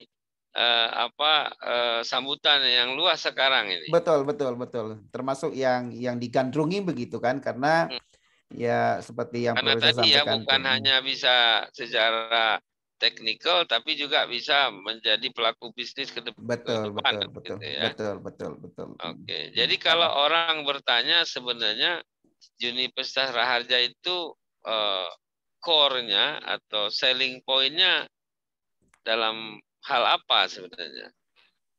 Speaker 1: uh, apa uh, sambutan yang luas sekarang ini.
Speaker 2: Betul betul betul. Termasuk yang yang digandrungi begitu kan karena hmm ya seperti yang Karena tadi ya bukan ini.
Speaker 1: hanya bisa secara teknikal tapi juga bisa menjadi pelaku bisnis ke
Speaker 2: depan. Betul, gitu betul, kan, betul, gitu ya. betul, betul, betul. Oke, hmm. jadi
Speaker 1: kalau orang bertanya sebenarnya Juniper Raharja itu eh, core-nya atau selling point-nya dalam hal apa sebenarnya?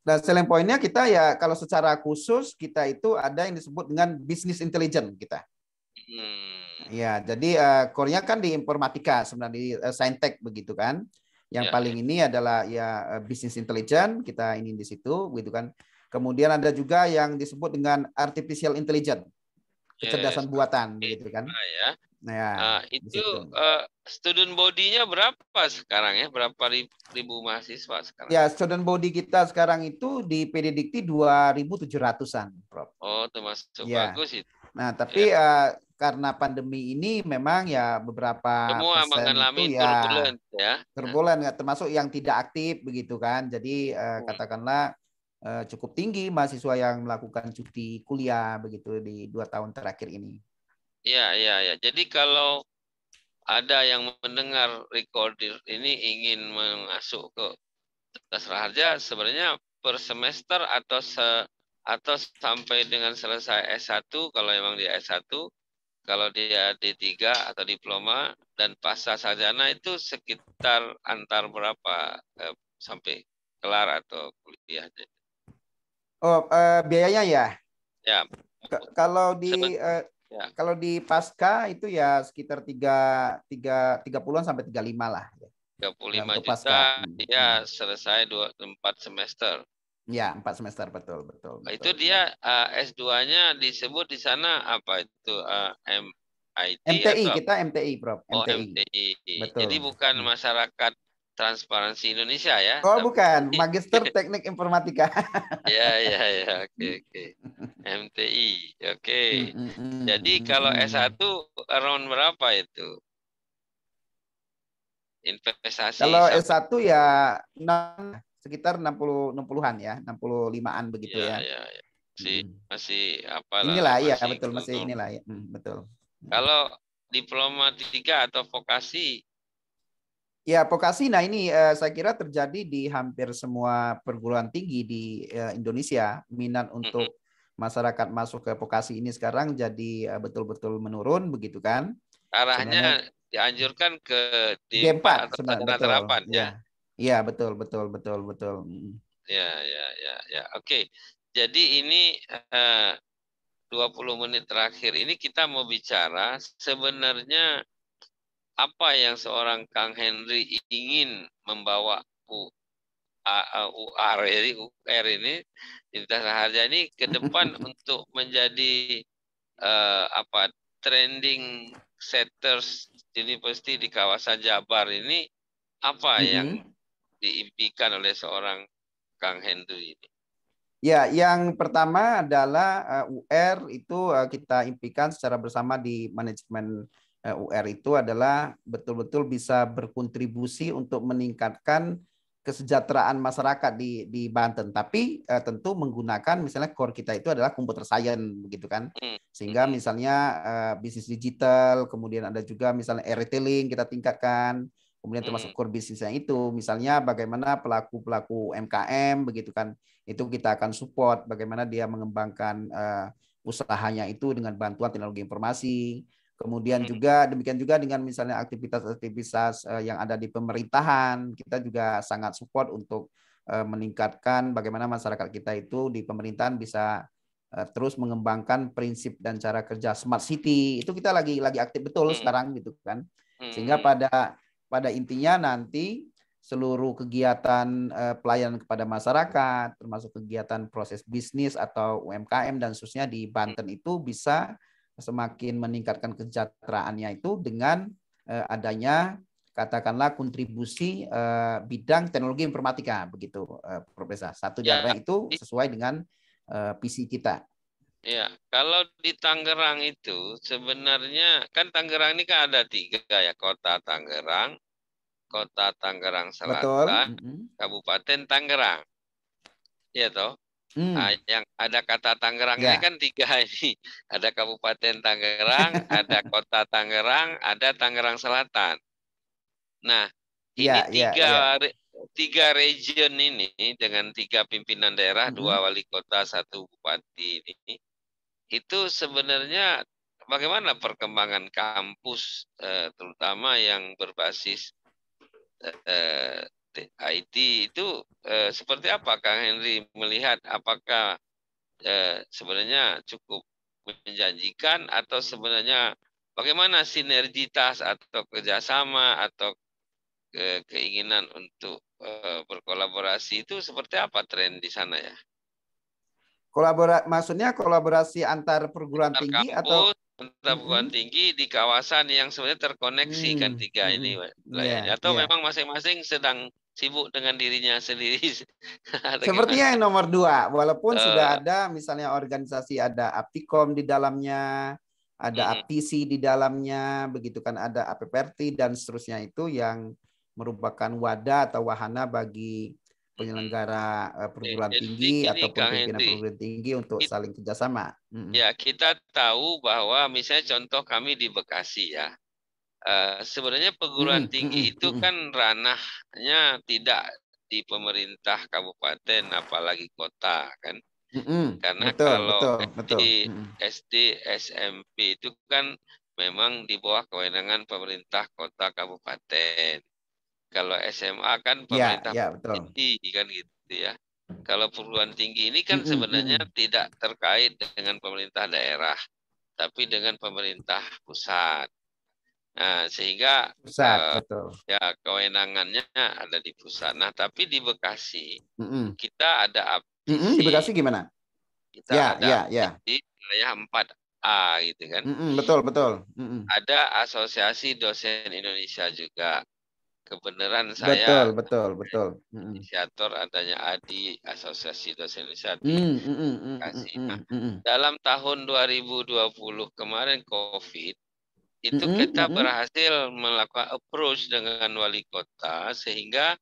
Speaker 2: Nah, selling point-nya kita ya kalau secara khusus kita itu ada yang disebut dengan business intelligence kita. Hmm. Ya, jadi uh, core-nya kan di informatika sebenarnya di uh, saintek begitu kan. Yang ya, paling ini adalah ya eh, bisnis intelligence kita ini di situ begitu kan. Kemudian ada juga yang disebut dengan artificial intelligence. Kecerdasan buatan begitu kan. Ya. Nah, ya.
Speaker 1: Nah, itu uh, student body-nya berapa sekarang ya? Berapa ribu, mahasiswa sekarang?
Speaker 2: Ya, student body kita sekarang itu di PD Dikti 2700-an, Prof.
Speaker 1: Oh, termasuk ya. bagus itu.
Speaker 2: Nah, tapi ya. uh, karena pandemi ini memang ya beberapa semua mengalami itu ya, ya, turbulen ya turbulen ya. termasuk yang tidak aktif begitu kan jadi eh, katakanlah eh, cukup tinggi mahasiswa yang melakukan cuti kuliah begitu di dua tahun terakhir ini
Speaker 1: ya ya ya jadi kalau ada yang mendengar recorder ini ingin masuk ke tes Harja sebenarnya per semester atau se atau sampai dengan selesai S1 kalau memang di S1 kalau dia D3 atau diploma dan pasca sarjana itu sekitar antar berapa eh, sampai kelar atau kuliahnya.
Speaker 2: Oh, eh, biayanya ya? Ya. K kalau di eh, ya. kalau di pasca itu ya sekitar 3 3 30 sampai 35 lah.
Speaker 1: 35 ya. juta. Pasca. Ya, selesai 2 4 semester.
Speaker 2: Ya, empat semester betul betul. Nah, betul. Itu dia
Speaker 1: uh, eh, S2-nya disebut di sana apa itu uh, M MTI atau kita
Speaker 2: MTI, Prof. MTI. Oh,
Speaker 1: MTI. Betul. Jadi bukan hmm. masyarakat Transparansi Indonesia ya. Oh, Tapi...
Speaker 2: bukan. Magister Teknik Informatika.
Speaker 1: ya, ya, ya. Oke, oke. MTI. Oke. Jadi kalau S1 around berapa itu? Investasi. Kalau S1
Speaker 2: ya 6 sekitar 60 60-an ya, 65-an begitu ya. Iya, iya. ya.
Speaker 1: Masih hmm. masih apa Inilah iya, masih
Speaker 2: ya betul masih inilah ya. Hmm, betul.
Speaker 1: Mm. Kalau diploma diplomatika atau vokasi
Speaker 2: Ya, vokasi. Nah, ini eh, saya kira terjadi di hampir semua perguruan tinggi di eh, Indonesia. Minat untuk masyarakat masuk ke vokasi ini sekarang jadi eh, betul-betul eh, menurun, begitu kan? Arahnya Sebenarnya,
Speaker 1: dianjurkan ke
Speaker 2: D4 atau sebenarnya, betul, terapan, ya. ya Iya betul betul betul betul. Mm.
Speaker 1: Ya ya ya ya. Oke. Jadi ini eh, uh, 20 menit terakhir ini kita mau bicara sebenarnya apa yang seorang Kang Henry ingin membawa U, A, eh, UR jadi R ini Lintas Raharja ini ke depan untuk menjadi eh, apa trending setters pasti di kawasan Jabar ini apa mm -hmm. yang diimpikan oleh seorang Kang Hendu ini?
Speaker 2: Ya, yang pertama adalah eh, UR itu eh, kita impikan secara bersama di manajemen eh, UR itu adalah betul-betul bisa berkontribusi untuk meningkatkan kesejahteraan masyarakat di di Banten. Tapi uh, tentu menggunakan misalnya core kita itu adalah komputer science begitu kan. Hmm. Sehingga hmm. misalnya uh, bisnis digital, kemudian ada juga misalnya e-retailing kita tingkatkan kemudian termasuk hmm. core bisnisnya itu misalnya bagaimana pelaku pelaku UMKM begitu kan itu kita akan support bagaimana dia mengembangkan uh, usahanya itu dengan bantuan teknologi informasi kemudian hmm. juga demikian juga dengan misalnya aktivitas-aktivitas uh, yang ada di pemerintahan kita juga sangat support untuk uh, meningkatkan bagaimana masyarakat kita itu di pemerintahan bisa terus mengembangkan prinsip dan cara kerja smart city itu kita lagi lagi aktif betul hmm. sekarang gitu kan sehingga pada pada intinya nanti seluruh kegiatan eh, pelayanan kepada masyarakat, termasuk kegiatan proses bisnis atau UMKM dan seterusnya di Banten hmm. itu bisa semakin meningkatkan kesejahteraannya itu dengan eh, adanya katakanlah kontribusi eh, bidang teknologi informatika begitu eh, Profesor. Satu ya. itu sesuai dengan eh, visi kita.
Speaker 1: Ya, hmm. kalau di Tangerang itu sebenarnya kan Tangerang ini kan ada tiga ya kota Tangerang, kota Tangerang Selatan, Betul. Kabupaten Tangerang. Iya toh. Hmm. Nah, yang ada kata Tangerang ya. ini kan tiga ini. Ada Kabupaten Tangerang, ada kota Tangerang, ada Tangerang Selatan. Nah, ini ya, ya tiga ya, ya tiga region ini dengan tiga pimpinan daerah, dua wali kota, satu bupati ini itu sebenarnya bagaimana perkembangan kampus eh, terutama yang berbasis eh, eh IT itu eh, seperti apa Kang Henry melihat apakah eh, sebenarnya cukup menjanjikan atau sebenarnya bagaimana sinergitas atau kerjasama atau ke eh, keinginan untuk eh, berkolaborasi itu seperti apa tren di sana ya?
Speaker 2: kolaborasi maksudnya kolaborasi antar perguruan antar tinggi kampus, atau
Speaker 1: antar perguruan -hmm. tinggi di kawasan yang sebenarnya terkoneksi hmm. kan tiga hmm. ini yeah, atau yeah. memang masing-masing sedang sibuk dengan dirinya sendiri. Sepertinya yang
Speaker 2: nomor dua, walaupun uh. sudah ada misalnya organisasi ada Aptikom di dalamnya, ada hmm. Aptisi di dalamnya, begitu kan ada APPRT dan seterusnya itu yang merupakan wadah atau wahana bagi Iya. penyelenggara eh, perguruan tinggi atau ataupun Kang pimpinan perguruan tinggi untuk saling kerjasama.
Speaker 1: Ya kita tahu bahwa misalnya contoh kami di Bekasi ya, uh, sebenarnya perguruan hmm, tinggi hmm, itu kan ranahnya tidak di pemerintah kabupaten apalagi kota kan, hmm, karena betul, kalau betul, SD, betul. SD SMP itu kan memang di bawah kewenangan pemerintah kota kabupaten kalau SMA kan iya, pemerintah ya, ya, betul. tinggi kan gitu ya. Kalau perguruan tinggi ini kan sebenarnya -hmm. tidak terkait dengan pemerintah daerah, tapi dengan pemerintah pusat. Nah, sehingga
Speaker 2: pusat, uh, betul.
Speaker 1: ya kewenangannya ada di pusat. Nah, tapi di Bekasi mm -hmm. kita ada apa?
Speaker 2: mm -hmm. di Bekasi gimana? Kita ya, ada ya, ya.
Speaker 1: di wilayah 4 A gitu kan. Mm -mm, betul betul. Mm -mm. Ada asosiasi dosen Indonesia juga kebenaran saya betul betul betul inisiator adanya Adi Asosiasi Dosen Indonesia mm,
Speaker 2: mm, mm, kasih mm, mm, mm, mm.
Speaker 1: dalam tahun 2020 kemarin COVID itu mm, kita mm, berhasil melakukan approach dengan wali kota sehingga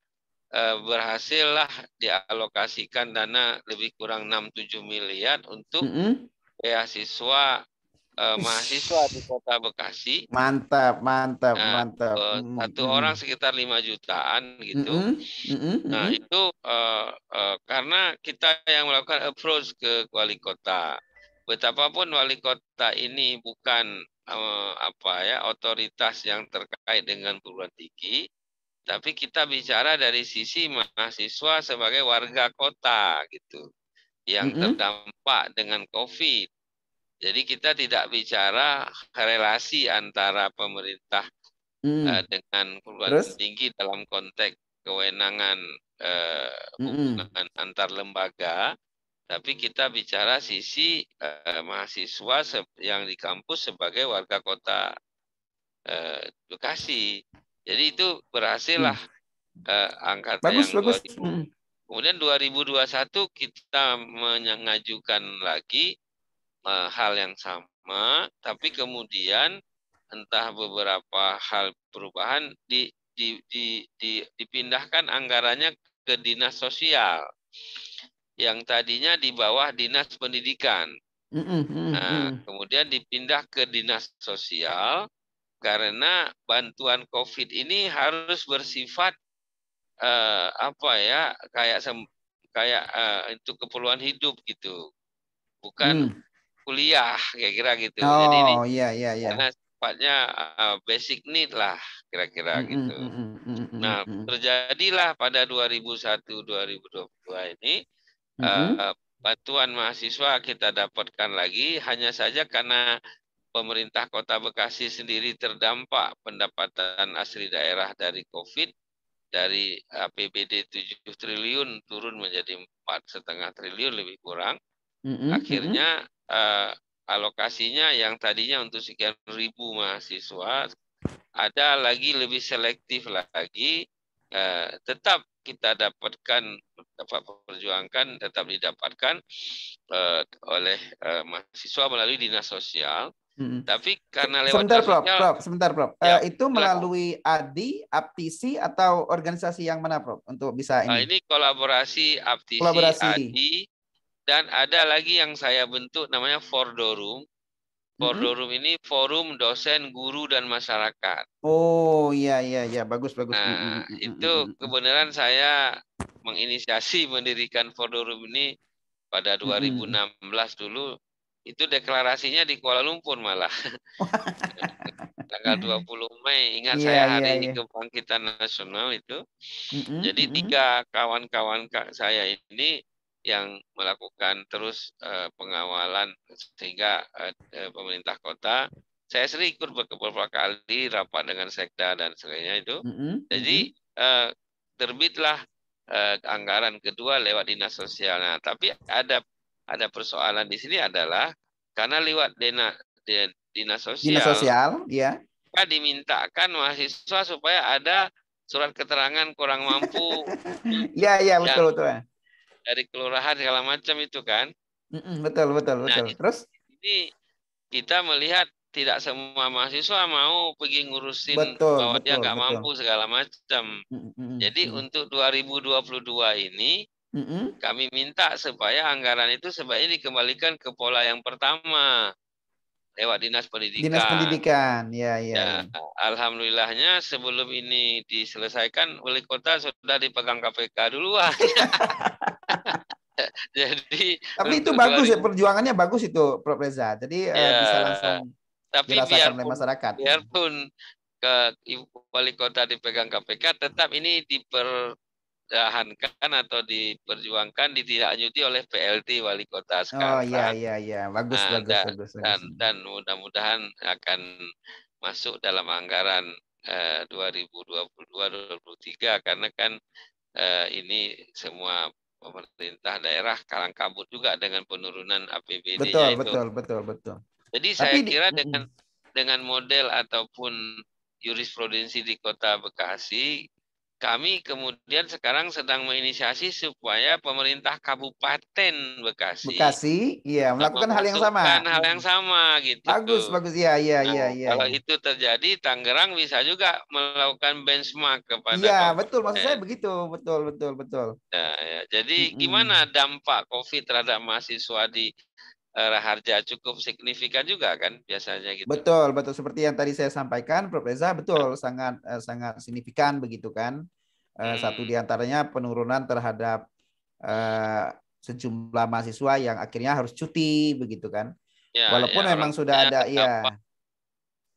Speaker 1: eh, berhasillah dialokasikan dana lebih kurang 6-7 miliar untuk mm, beasiswa
Speaker 2: uh, mahasiswa
Speaker 1: di kota Bekasi.
Speaker 2: Mantap, mantap, nah, mantap. Uh, satu mm -hmm. orang
Speaker 1: sekitar lima jutaan gitu. Mm
Speaker 2: -hmm. Mm -hmm. Nah itu
Speaker 1: uh, uh, karena kita yang melakukan approach ke wali kota. Betapapun wali kota ini bukan uh, apa ya otoritas yang terkait dengan perguruan tinggi, tapi kita bicara dari sisi mahasiswa sebagai warga kota gitu yang mm -hmm. terdampak dengan COVID jadi kita tidak bicara relasi antara pemerintah hmm. uh, dengan perguruan Terus? tinggi dalam konteks kewenangan uh, hubungan hmm. antar lembaga, tapi kita bicara sisi uh, mahasiswa yang di kampus sebagai warga kota uh, Bekasi. Jadi itu berhasil lah hmm. uh, angkatan bagus, yang bagus. 2000. Hmm. Kemudian 2021 kita mengajukan lagi Eh, hal yang sama, tapi kemudian entah beberapa hal perubahan di, di, di, di, dipindahkan anggarannya ke dinas sosial yang tadinya di bawah dinas pendidikan.
Speaker 2: Nah,
Speaker 1: kemudian dipindah ke dinas sosial karena bantuan COVID ini harus bersifat uh, apa ya kayak kayak uh, itu keperluan hidup gitu, bukan hmm kuliah kira-kira gitu. Oh, Jadi ini oh, iya iya iya. Karena sifatnya uh, basic need lah kira-kira mm-hmm, gitu. Mm-hmm, mm-hmm, nah, terjadilah pada 2001 2022 ini mm-hmm. uh, bantuan mahasiswa kita dapatkan lagi hanya saja karena pemerintah Kota Bekasi sendiri terdampak pendapatan asli daerah dari Covid dari APBD 7 triliun turun menjadi empat setengah triliun lebih kurang. Mm-hmm. Akhirnya uh, alokasinya yang tadinya untuk sekian ribu mahasiswa ada lagi lebih selektif lagi uh, tetap kita dapatkan dapat perjuangkan tetap didapatkan uh, oleh uh, mahasiswa melalui dinas sosial hmm tapi karena lewat sebentar prof, sosial, prof sebentar
Speaker 2: prof ya, uh, itu melalui ADI APTC atau organisasi yang mana prof untuk bisa nah, ini uh, ini
Speaker 1: kolaborasi APTC kolaborasi. ADI dan ada lagi yang saya bentuk namanya Fordorum. Fordorum mm -hmm. ini forum dosen, guru dan masyarakat.
Speaker 2: Oh iya iya iya bagus bagus. Nah, mm -hmm.
Speaker 1: itu kebenaran saya menginisiasi mendirikan Fordorum ini pada 2016 mm -hmm. dulu itu deklarasinya di Kuala Lumpur malah. Tanggal 20 Mei, ingat yeah, saya hari yeah, yeah. kebangkitan nasional itu. Mm -hmm, Jadi mm -hmm. tiga kawan-kawan saya ini yang melakukan terus uh, pengawalan sehingga uh, pemerintah kota saya sering ikut beberapa kali rapat dengan sekda dan sebagainya itu mm-hmm. jadi uh, terbitlah uh, anggaran kedua lewat dinas sosial nah tapi ada ada persoalan di sini adalah karena lewat dina, dinas sosial dinas sosial ya dimintakan mahasiswa supaya ada surat keterangan kurang mampu
Speaker 2: ya ya betul betul
Speaker 1: dari kelurahan segala macam itu kan.
Speaker 2: Mm-mm, betul betul nah, betul. Nah, Terus
Speaker 1: ini kita melihat tidak semua mahasiswa mau pergi ngurusin betul, bahwa betul, dia nggak mampu segala macam. Mm-mm, Jadi mm-mm. untuk 2022 ini mm-mm. kami minta supaya anggaran itu sebaiknya dikembalikan ke pola yang pertama lewat dinas pendidikan. Dinas pendidikan,
Speaker 2: ya, ya. ya
Speaker 1: Alhamdulillahnya sebelum ini diselesaikan wali kota sudah dipegang KPK duluan. Jadi. Tapi itu bagus ya
Speaker 2: perjuangannya bagus itu Prof Reza. Jadi eh, ya, bisa langsung
Speaker 1: tapi dirasakan biarpun, oleh masyarakat. Biarpun ke wali kota dipegang KPK, tetap ini diper dipertahankan atau diperjuangkan ditindaklanjuti oleh PLT Wali Kota Sekarang. Oh iya iya iya, bagus nah, bagus, dan, bagus, bagus. Dan, dan mudah-mudahan akan masuk dalam anggaran eh, 2022-2023 karena kan eh, ini semua pemerintah daerah karang kabut juga dengan penurunan APBD betul, itu. Betul,
Speaker 2: betul, betul.
Speaker 1: Jadi Tapi saya kira di... dengan dengan model ataupun jurisprudensi di Kota Bekasi kami kemudian sekarang sedang menginisiasi supaya pemerintah Kabupaten Bekasi Bekasi
Speaker 2: iya melakukan hal yang sama melakukan hal yang
Speaker 1: sama gitu
Speaker 2: bagus bagus ya ya nah, ya ya kalau ya.
Speaker 1: itu terjadi Tangerang bisa juga melakukan benchmark kepada iya betul maksud saya
Speaker 2: begitu betul betul betul
Speaker 1: Ya, ya. jadi mm -hmm. gimana dampak COVID terhadap mahasiswa di Eh, harga cukup signifikan juga kan biasanya gitu. Betul,
Speaker 2: betul seperti yang tadi saya sampaikan Prof Reza, betul iya. sangat eh, sangat signifikan begitu kan. Eh, hmm. Satu diantaranya penurunan terhadap eh, sejumlah mahasiswa yang akhirnya harus cuti begitu kan.
Speaker 1: Ya, ya Walaupun ya, memang sudah ada iya. terdampak.
Speaker 2: ya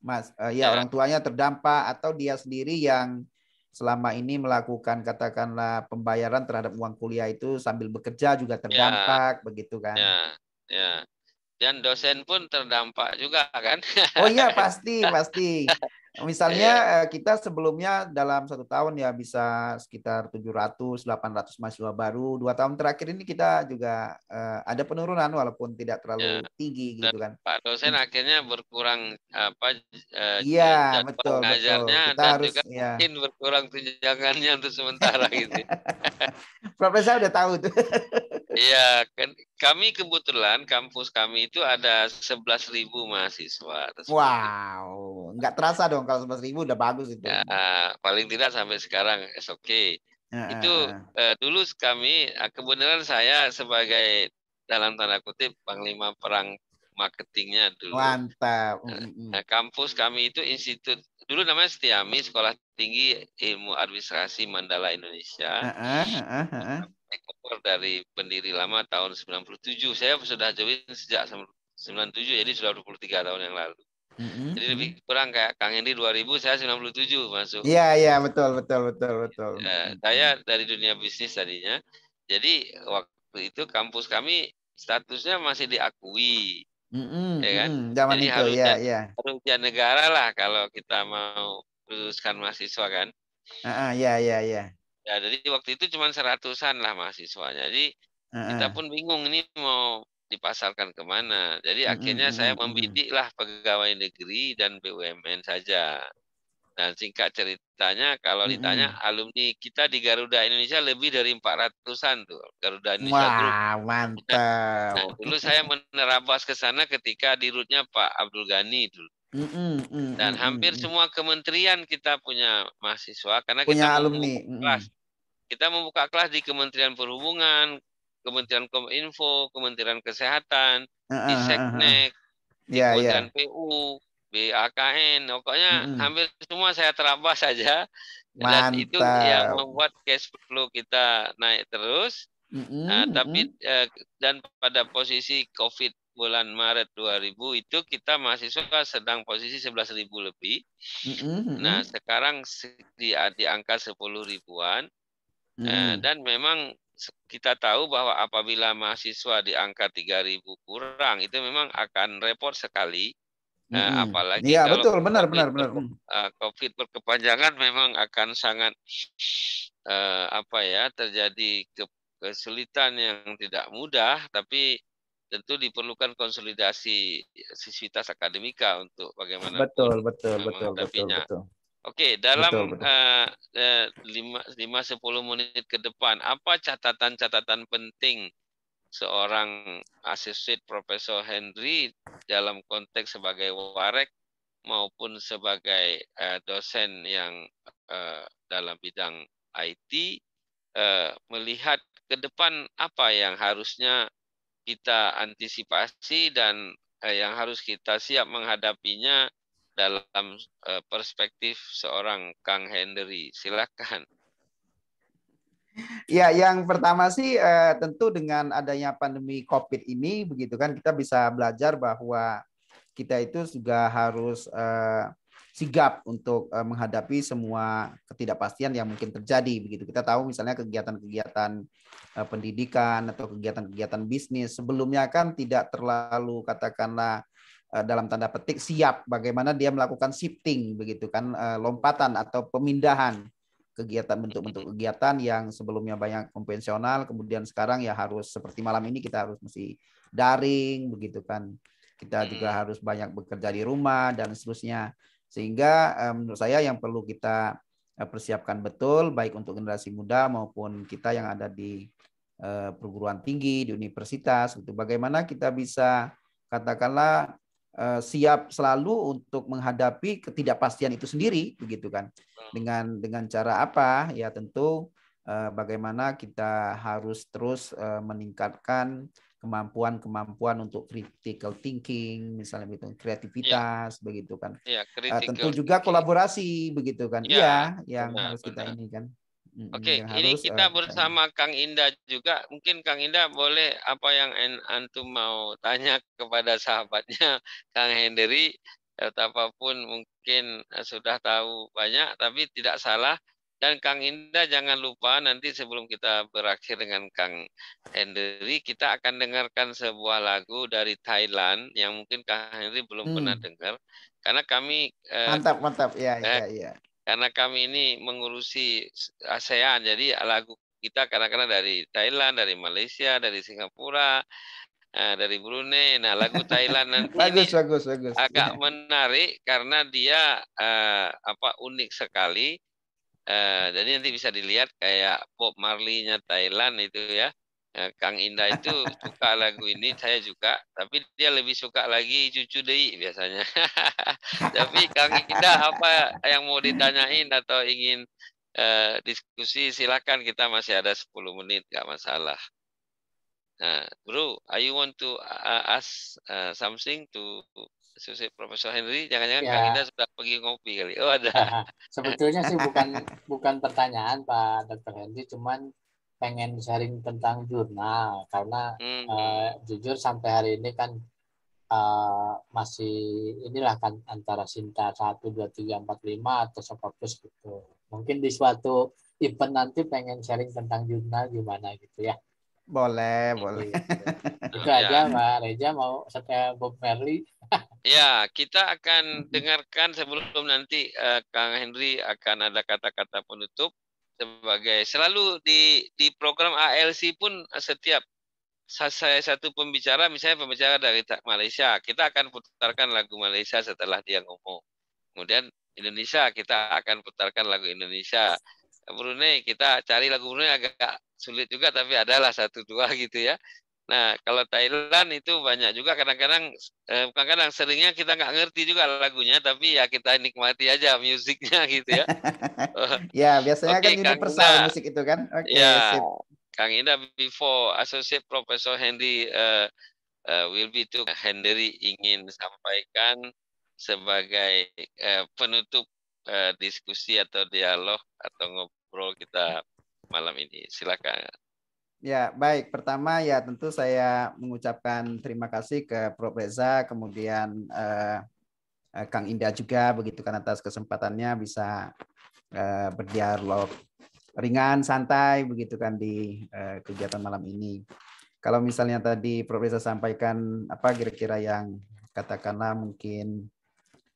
Speaker 2: Mas ya, ya orang tuanya terdampak atau dia sendiri yang selama ini melakukan katakanlah pembayaran terhadap uang kuliah itu sambil bekerja juga ya. terdampak ya. begitu kan. Ya.
Speaker 1: Ya. Dan dosen pun terdampak juga kan? Oh iya
Speaker 2: pasti pasti. Misalnya iya. eh, kita sebelumnya dalam satu tahun ya bisa sekitar 700, 800 mahasiswa baru. Dua tahun terakhir ini kita juga uh, ada penurunan walaupun tidak terlalu ya, tinggi gitu kan. Pak
Speaker 1: dosen akhirnya berkurang apa? Eh, iya uh, betul betul. Kita harus juga ya. mungkin berkurang tunjangannya untuk sementara gitu. Ya.
Speaker 2: Profesor udah tahu tuh.
Speaker 1: Iya, kan, kami kebetulan kampus kami itu ada 11.000 mahasiswa.
Speaker 2: Wow, nggak terasa dong kalau sebelas ribu udah bagus itu. Ya,
Speaker 1: paling tidak sampai sekarang oke. Okay. Ya, itu ya. Uh, dulu kami ah, kebenaran saya sebagai dalam tanda kutip panglima perang marketingnya dulu. Mantap. Nah, mm, mm. nah, kampus kami itu institut dulu namanya Setiami Sekolah Tinggi Ilmu Administrasi Mandala Indonesia.
Speaker 2: Uh, uh, uh,
Speaker 1: Ekor dari pendiri lama tahun 97. Saya sudah join sejak 97 jadi sudah 23 tahun yang lalu
Speaker 2: hmm Jadi lebih
Speaker 1: kurang kayak Kang Hendri 2000, saya 97 masuk. Iya, yeah, iya, yeah, betul,
Speaker 2: betul, betul, betul. Uh,
Speaker 1: saya dari dunia bisnis tadinya. Jadi waktu itu kampus kami statusnya masih diakui.
Speaker 2: Mm-hmm, ya kan? Mm, zaman Jadi itu, iya, harusnya,
Speaker 1: ya, ya. negara lah kalau kita mau luluskan mahasiswa kan.
Speaker 2: Ah, uh, ya, ya, ya.
Speaker 1: Ya, jadi waktu itu cuma seratusan lah mahasiswanya. Jadi uh, uh. kita pun bingung ini mau dipasarkan kemana. Jadi hmm. akhirnya hmm, saya hmm, hmm, membidiklah pegawai negeri dan BUMN saja. Dan singkat ceritanya kalau hmm. ditanya alumni kita di Garuda Indonesia lebih dari 400-an tuh. Garuda Indonesia Wah, Group.
Speaker 2: mantap. Nah, dulu saya
Speaker 1: menerabas ke sana ketika di rootnya Pak Abdul Ghani dulu.
Speaker 2: Mm, mm, mm, Dan hampir semua
Speaker 1: kementerian kita punya mahasiswa karena punya kita alumni. Kelas. Kita membuka kelas di Kementerian Perhubungan, Kementerian Kominfo, Kementerian Kesehatan,
Speaker 2: uh, uh, Seknek, yeah, ya. Kementerian yeah.
Speaker 1: PU, BAKN, pokoknya -hmm. hampir semua saya terabas saja
Speaker 2: dan itu yang
Speaker 1: membuat cash flow kita naik terus. Mm -hmm. nah, tapi mm dan pada posisi COVID bulan Maret 2000 itu kita masih suka sedang posisi ribu lebih. Mm -hmm. Nah, sekarang di, di angka 10 ribuan. Mm. Eh, dan memang kita tahu bahwa apabila mahasiswa di angka 3000 kurang itu memang akan repot sekali. Nah, apalagi ya, kalau betul, benar, benar, benar. Mm. Eh, COVID berkepanjangan memang akan sangat eh, apa ya terjadi kesulitan yang tidak mudah, tapi tentu diperlukan konsolidasi sisvitas akademika untuk bagaimana betul betul betul betul betul Oke, dalam eh, eh, lima lima sepuluh menit ke depan, apa catatan-catatan penting seorang asisten Profesor Henry dalam konteks sebagai warek maupun sebagai uh, dosen yang uh, dalam bidang IT uh, melihat ke depan apa yang harusnya kita antisipasi dan uh, yang harus kita siap menghadapinya dalam eh, perspektif seorang Kang Henry, Silakan.
Speaker 2: Ya, yang pertama sih eh, tentu dengan adanya pandemi COVID ini, begitu kan kita bisa belajar bahwa kita itu juga harus eh, sigap untuk menghadapi semua ketidakpastian yang mungkin terjadi. Begitu kita tahu misalnya kegiatan-kegiatan pendidikan atau kegiatan-kegiatan bisnis sebelumnya kan tidak terlalu katakanlah Eh, dalam tanda petik siap bagaimana dia melakukan shifting begitu kan eh, lompatan atau pemindahan kegiatan bentuk-bentuk kegiatan yang sebelumnya banyak konvensional kemudian sekarang ya harus seperti malam ini kita harus mesti daring begitu kan kita hmm. juga harus banyak bekerja di rumah dan seterusnya sehingga eh, menurut saya yang perlu kita persiapkan betul baik untuk generasi muda maupun kita yang ada di perguruan tinggi di universitas untuk gitu. bagaimana kita bisa katakanlah Eh, siap selalu untuk menghadapi ketidakpastian itu sendiri begitu kan hmm. dengan dengan cara apa ya tentu eh, bagaimana kita harus terus eh, meningkatkan kemampuan-kemampuan untuk critical thinking misalnya begitu kreativitas ya. begitu kan ya, tentu juga kolaborasi begitu kan iya ya, yang benar, harus kita benar. ini kan Oke, okay, ini harus, kita eh,
Speaker 1: bersama uh, Kang Inda juga. Mungkin Kang Inda boleh apa yang antum mau tanya kepada sahabatnya Kang Hendri. apapun mungkin eh, sudah tahu banyak tapi tidak salah dan Kang Inda jangan lupa nanti sebelum kita berakhir dengan Kang Hendri, kita akan dengarkan sebuah lagu dari Thailand yang mungkin Kang Hendri belum hmm. pernah dengar. Karena kami eh, mantap uh, mantap ya eh, ya ya karena kami ini mengurusi ASEAN, jadi lagu kita kadang-kadang dari Thailand, dari Malaysia, dari Singapura, eh, dari Brunei. Nah, lagu Thailand nanti
Speaker 2: bagus, ini bagus, bagus. agak
Speaker 1: ya. menarik karena dia uh, apa unik sekali. Uh, jadi nanti bisa dilihat kayak pop Marley-nya Thailand itu ya. Eh, Kang Indah itu suka lagu ini, saya juga. Tapi dia lebih suka lagi cucu dei biasanya. tapi Kang Indah apa yang mau ditanyain atau ingin uh, diskusi silakan kita masih ada 10 menit nggak masalah. Nah, bro, are you want to uh, uh, ask uh, something to Profesor Henry? Jangan-jangan ya. Kang Indah sudah pergi ngopi kali. Oh ada.
Speaker 2: Sebetulnya sih bukan bukan pertanyaan Pak Dr. Henry, cuman pengen sharing tentang jurnal karena
Speaker 1: hmm. uh,
Speaker 2: jujur sampai hari ini kan uh, masih inilah kan antara Sinta 1 2 3 4 5 atau fokus gitu. Mungkin di suatu event nanti pengen sharing tentang jurnal gimana gitu ya. Boleh, gitu, boleh. Itu aja ya. Mbak
Speaker 1: Reja mau saya Bob Merli. ya, kita akan dengarkan sebelum nanti uh, Kang Henry akan ada kata-kata penutup sebagai selalu di di program ALC pun setiap saya satu pembicara misalnya pembicara dari Malaysia kita akan putarkan lagu Malaysia setelah dia ngomong kemudian Indonesia kita akan putarkan lagu Indonesia Brunei kita cari lagu Brunei agak sulit juga tapi adalah satu dua gitu ya Nah, kalau Thailand itu banyak juga kadang-kadang eh, bukan kadang seringnya kita nggak ngerti juga lagunya tapi ya kita nikmati aja musiknya gitu ya.
Speaker 2: ya, biasanya okay, kan ini Ina, musik itu kan. Oke. Okay, ya,
Speaker 1: Kang Ida before Associate Professor Henry uh, uh, will be to Henry ingin sampaikan sebagai uh, penutup uh, diskusi atau dialog atau ngobrol kita malam ini. Silakan.
Speaker 2: Ya, baik. Pertama ya tentu saya mengucapkan terima kasih ke Prof. Reza, kemudian eh, eh, Kang Indah juga begitu kan atas kesempatannya bisa eh, berdialog ringan, santai begitu kan di eh, kegiatan malam ini. Kalau misalnya tadi Prof. Reza sampaikan apa kira-kira yang katakanlah mungkin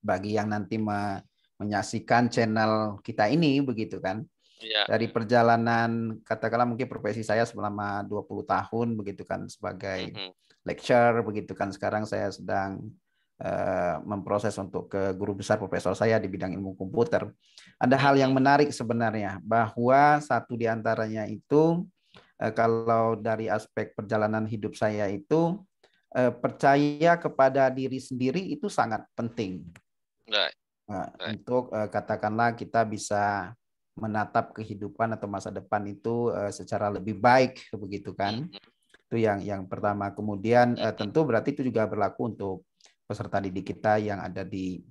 Speaker 2: bagi yang nanti me menyaksikan channel kita ini begitu kan yeah. dari perjalanan katakanlah mungkin profesi saya selama 20 tahun begitu kan sebagai mm -hmm. lecturer begitu kan sekarang saya sedang uh, memproses untuk ke guru besar profesor saya di bidang ilmu komputer. Ada hal yang menarik sebenarnya bahwa satu di antaranya itu uh, kalau dari aspek perjalanan hidup saya itu uh, percaya kepada diri sendiri itu sangat penting. Right. Nah, right. Untuk katakanlah kita bisa menatap kehidupan atau masa depan itu uh, secara lebih baik begitu kan mm-hmm. itu yang yang pertama kemudian uh, tentu berarti itu juga berlaku untuk peserta didik kita yang ada di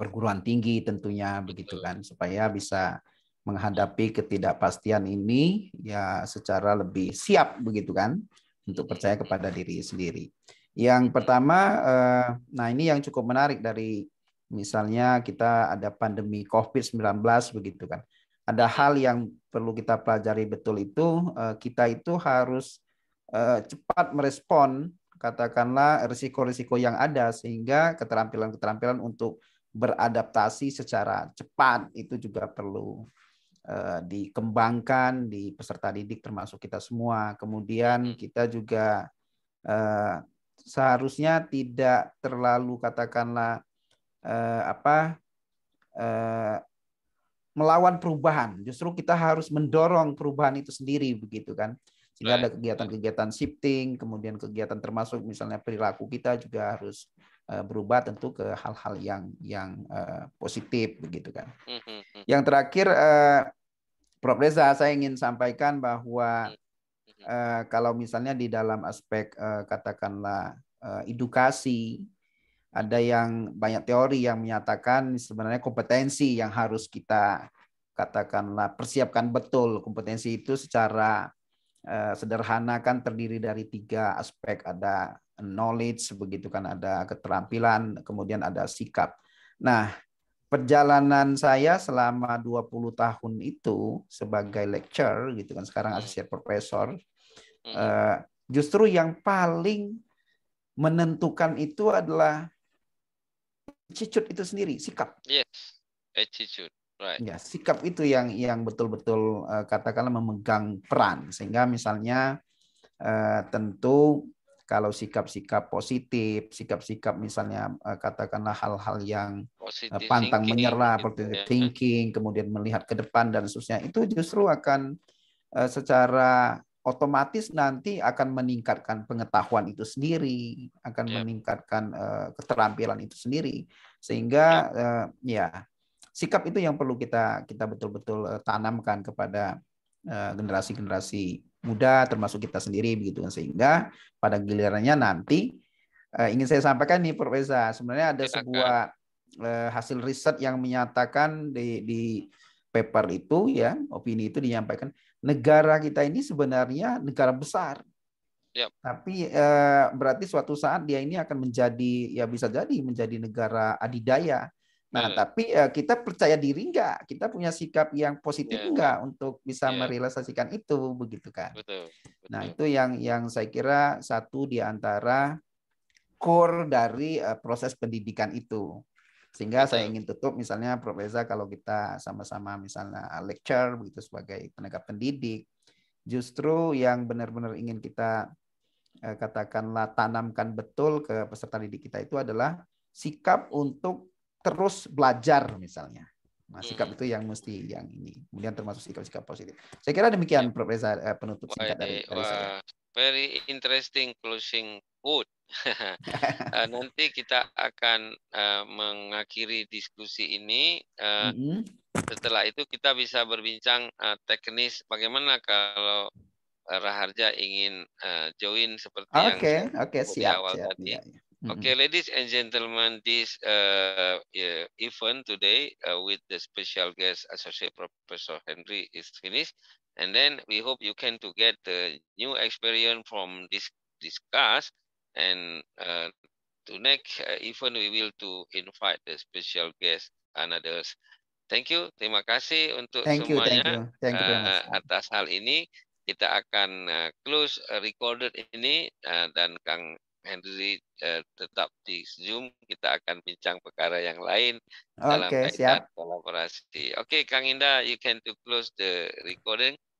Speaker 2: perguruan tinggi tentunya mm-hmm. begitu kan supaya bisa menghadapi ketidakpastian ini ya secara lebih siap begitu kan untuk percaya kepada diri sendiri yang pertama uh, nah ini yang cukup menarik dari misalnya kita ada pandemi COVID-19 begitu kan ada hal yang perlu kita pelajari betul itu eh, kita itu harus eh, cepat merespon katakanlah risiko-risiko yang ada sehingga keterampilan-keterampilan untuk beradaptasi secara cepat itu juga perlu eh, dikembangkan di peserta didik termasuk kita semua. Kemudian kita juga seharusnya tidak terlalu katakanlah apa melawan perubahan. Justru kita harus mendorong perubahan itu sendiri begitu kan. Sehingga ada kegiatan-kegiatan shifting, kemudian kegiatan termasuk misalnya perilaku kita juga harus eh, berubah tentu ke hal-hal yang yang eh, positif begitu kan. Hmm, hmm, hmm. Yang terakhir eh, Prof Reza saya ingin sampaikan bahwa kalau misalnya di dalam aspek katakanlah edukasi ada yang banyak teori yang menyatakan sebenarnya kompetensi yang harus kita katakanlah persiapkan betul kompetensi itu secara eh, sederhana kan terdiri dari tiga aspek ada knowledge begitu kan ada keterampilan kemudian ada sikap nah perjalanan saya selama 20 tahun itu sebagai lecturer gitu kan sekarang hmm. asosiat profesor hmm. eh, justru yang paling menentukan itu adalah attitude itu sendiri, sikap.
Speaker 1: Yes, attitude. Eh, right. Ya,
Speaker 2: sikap itu yang yang betul-betul uh, katakanlah memegang peran sehingga misalnya uh, tentu kalau sikap-sikap positif, sikap-sikap misalnya katakanlah hal-hal yang uh, pantang thinking, menyerah, gitu positive yeah. thinking, kemudian melihat ke depan dan seterusnya itu justru akan secara otomatis nanti akan meningkatkan pengetahuan itu sendiri, akan yeah. meningkatkan uh, keterampilan itu sendiri, sehingga uh, ya sikap itu yang perlu kita kita betul-betul uh, tanamkan kepada generasi-generasi muda, termasuk kita sendiri begitu kan. sehingga pada gilirannya nanti uh, ingin saya sampaikan nih Profesor, sebenarnya ada sebuah uh, hasil riset yang menyatakan di, di paper itu ya opini itu dinyampaikan negara kita ini sebenarnya negara besar Yep. Tapi eh, berarti suatu saat dia ini akan menjadi ya bisa jadi menjadi negara adidaya. Nah, hmm. tapi eh, kita percaya diri enggak? Kita punya sikap yang positif yeah. enggak untuk bisa yeah. merealisasikan itu begitu kan? Betul. Nah, betul. Nah, itu yang yang saya kira satu di antara core dari uh, proses pendidikan itu. Sehingga saya ingin tutup misalnya Prof. Reza kalau kita sama-sama misalnya lecture begitu sebagai tenaga pendidik, justru yang benar-benar ingin kita eh, katakanlah tanamkan betul ke peserta didik kita itu adalah sikap untuk terus belajar misalnya. Nah, sikap hmm. itu yang mesti yang ini. Kemudian termasuk sikap-sikap positif. Saya kira demikian Prof. Reza eh, penutup singkat dari, dari saya.
Speaker 1: Very interesting closing quote. Eh, nanti kita akan uh, mengakhiri diskusi ini. Uh, mm -hmm. Setelah itu kita bisa berbincang uh, teknis bagaimana kalau Raharja ingin uh, join
Speaker 2: seperti okay, yang okay, Okay. di awal siap, tadi. Ya, ya.
Speaker 1: Okay, ladies and gentlemen, this uh, event today uh, with the special guest Associate Professor Henry is finished. And then we hope you can to get the new experience from this discuss And uh, to next uh, event, we will to invite the special guest others. Thank you, terima kasih untuk thank semuanya you, thank you. Thank you uh, atas hal ini. Kita akan uh, close uh, recorded ini uh, dan Kang Henry uh, tetap di Zoom. Kita akan bincang perkara yang lain okay, dalam kaitan kolaborasi. Oke, okay, Kang Indah, you can to close the recording.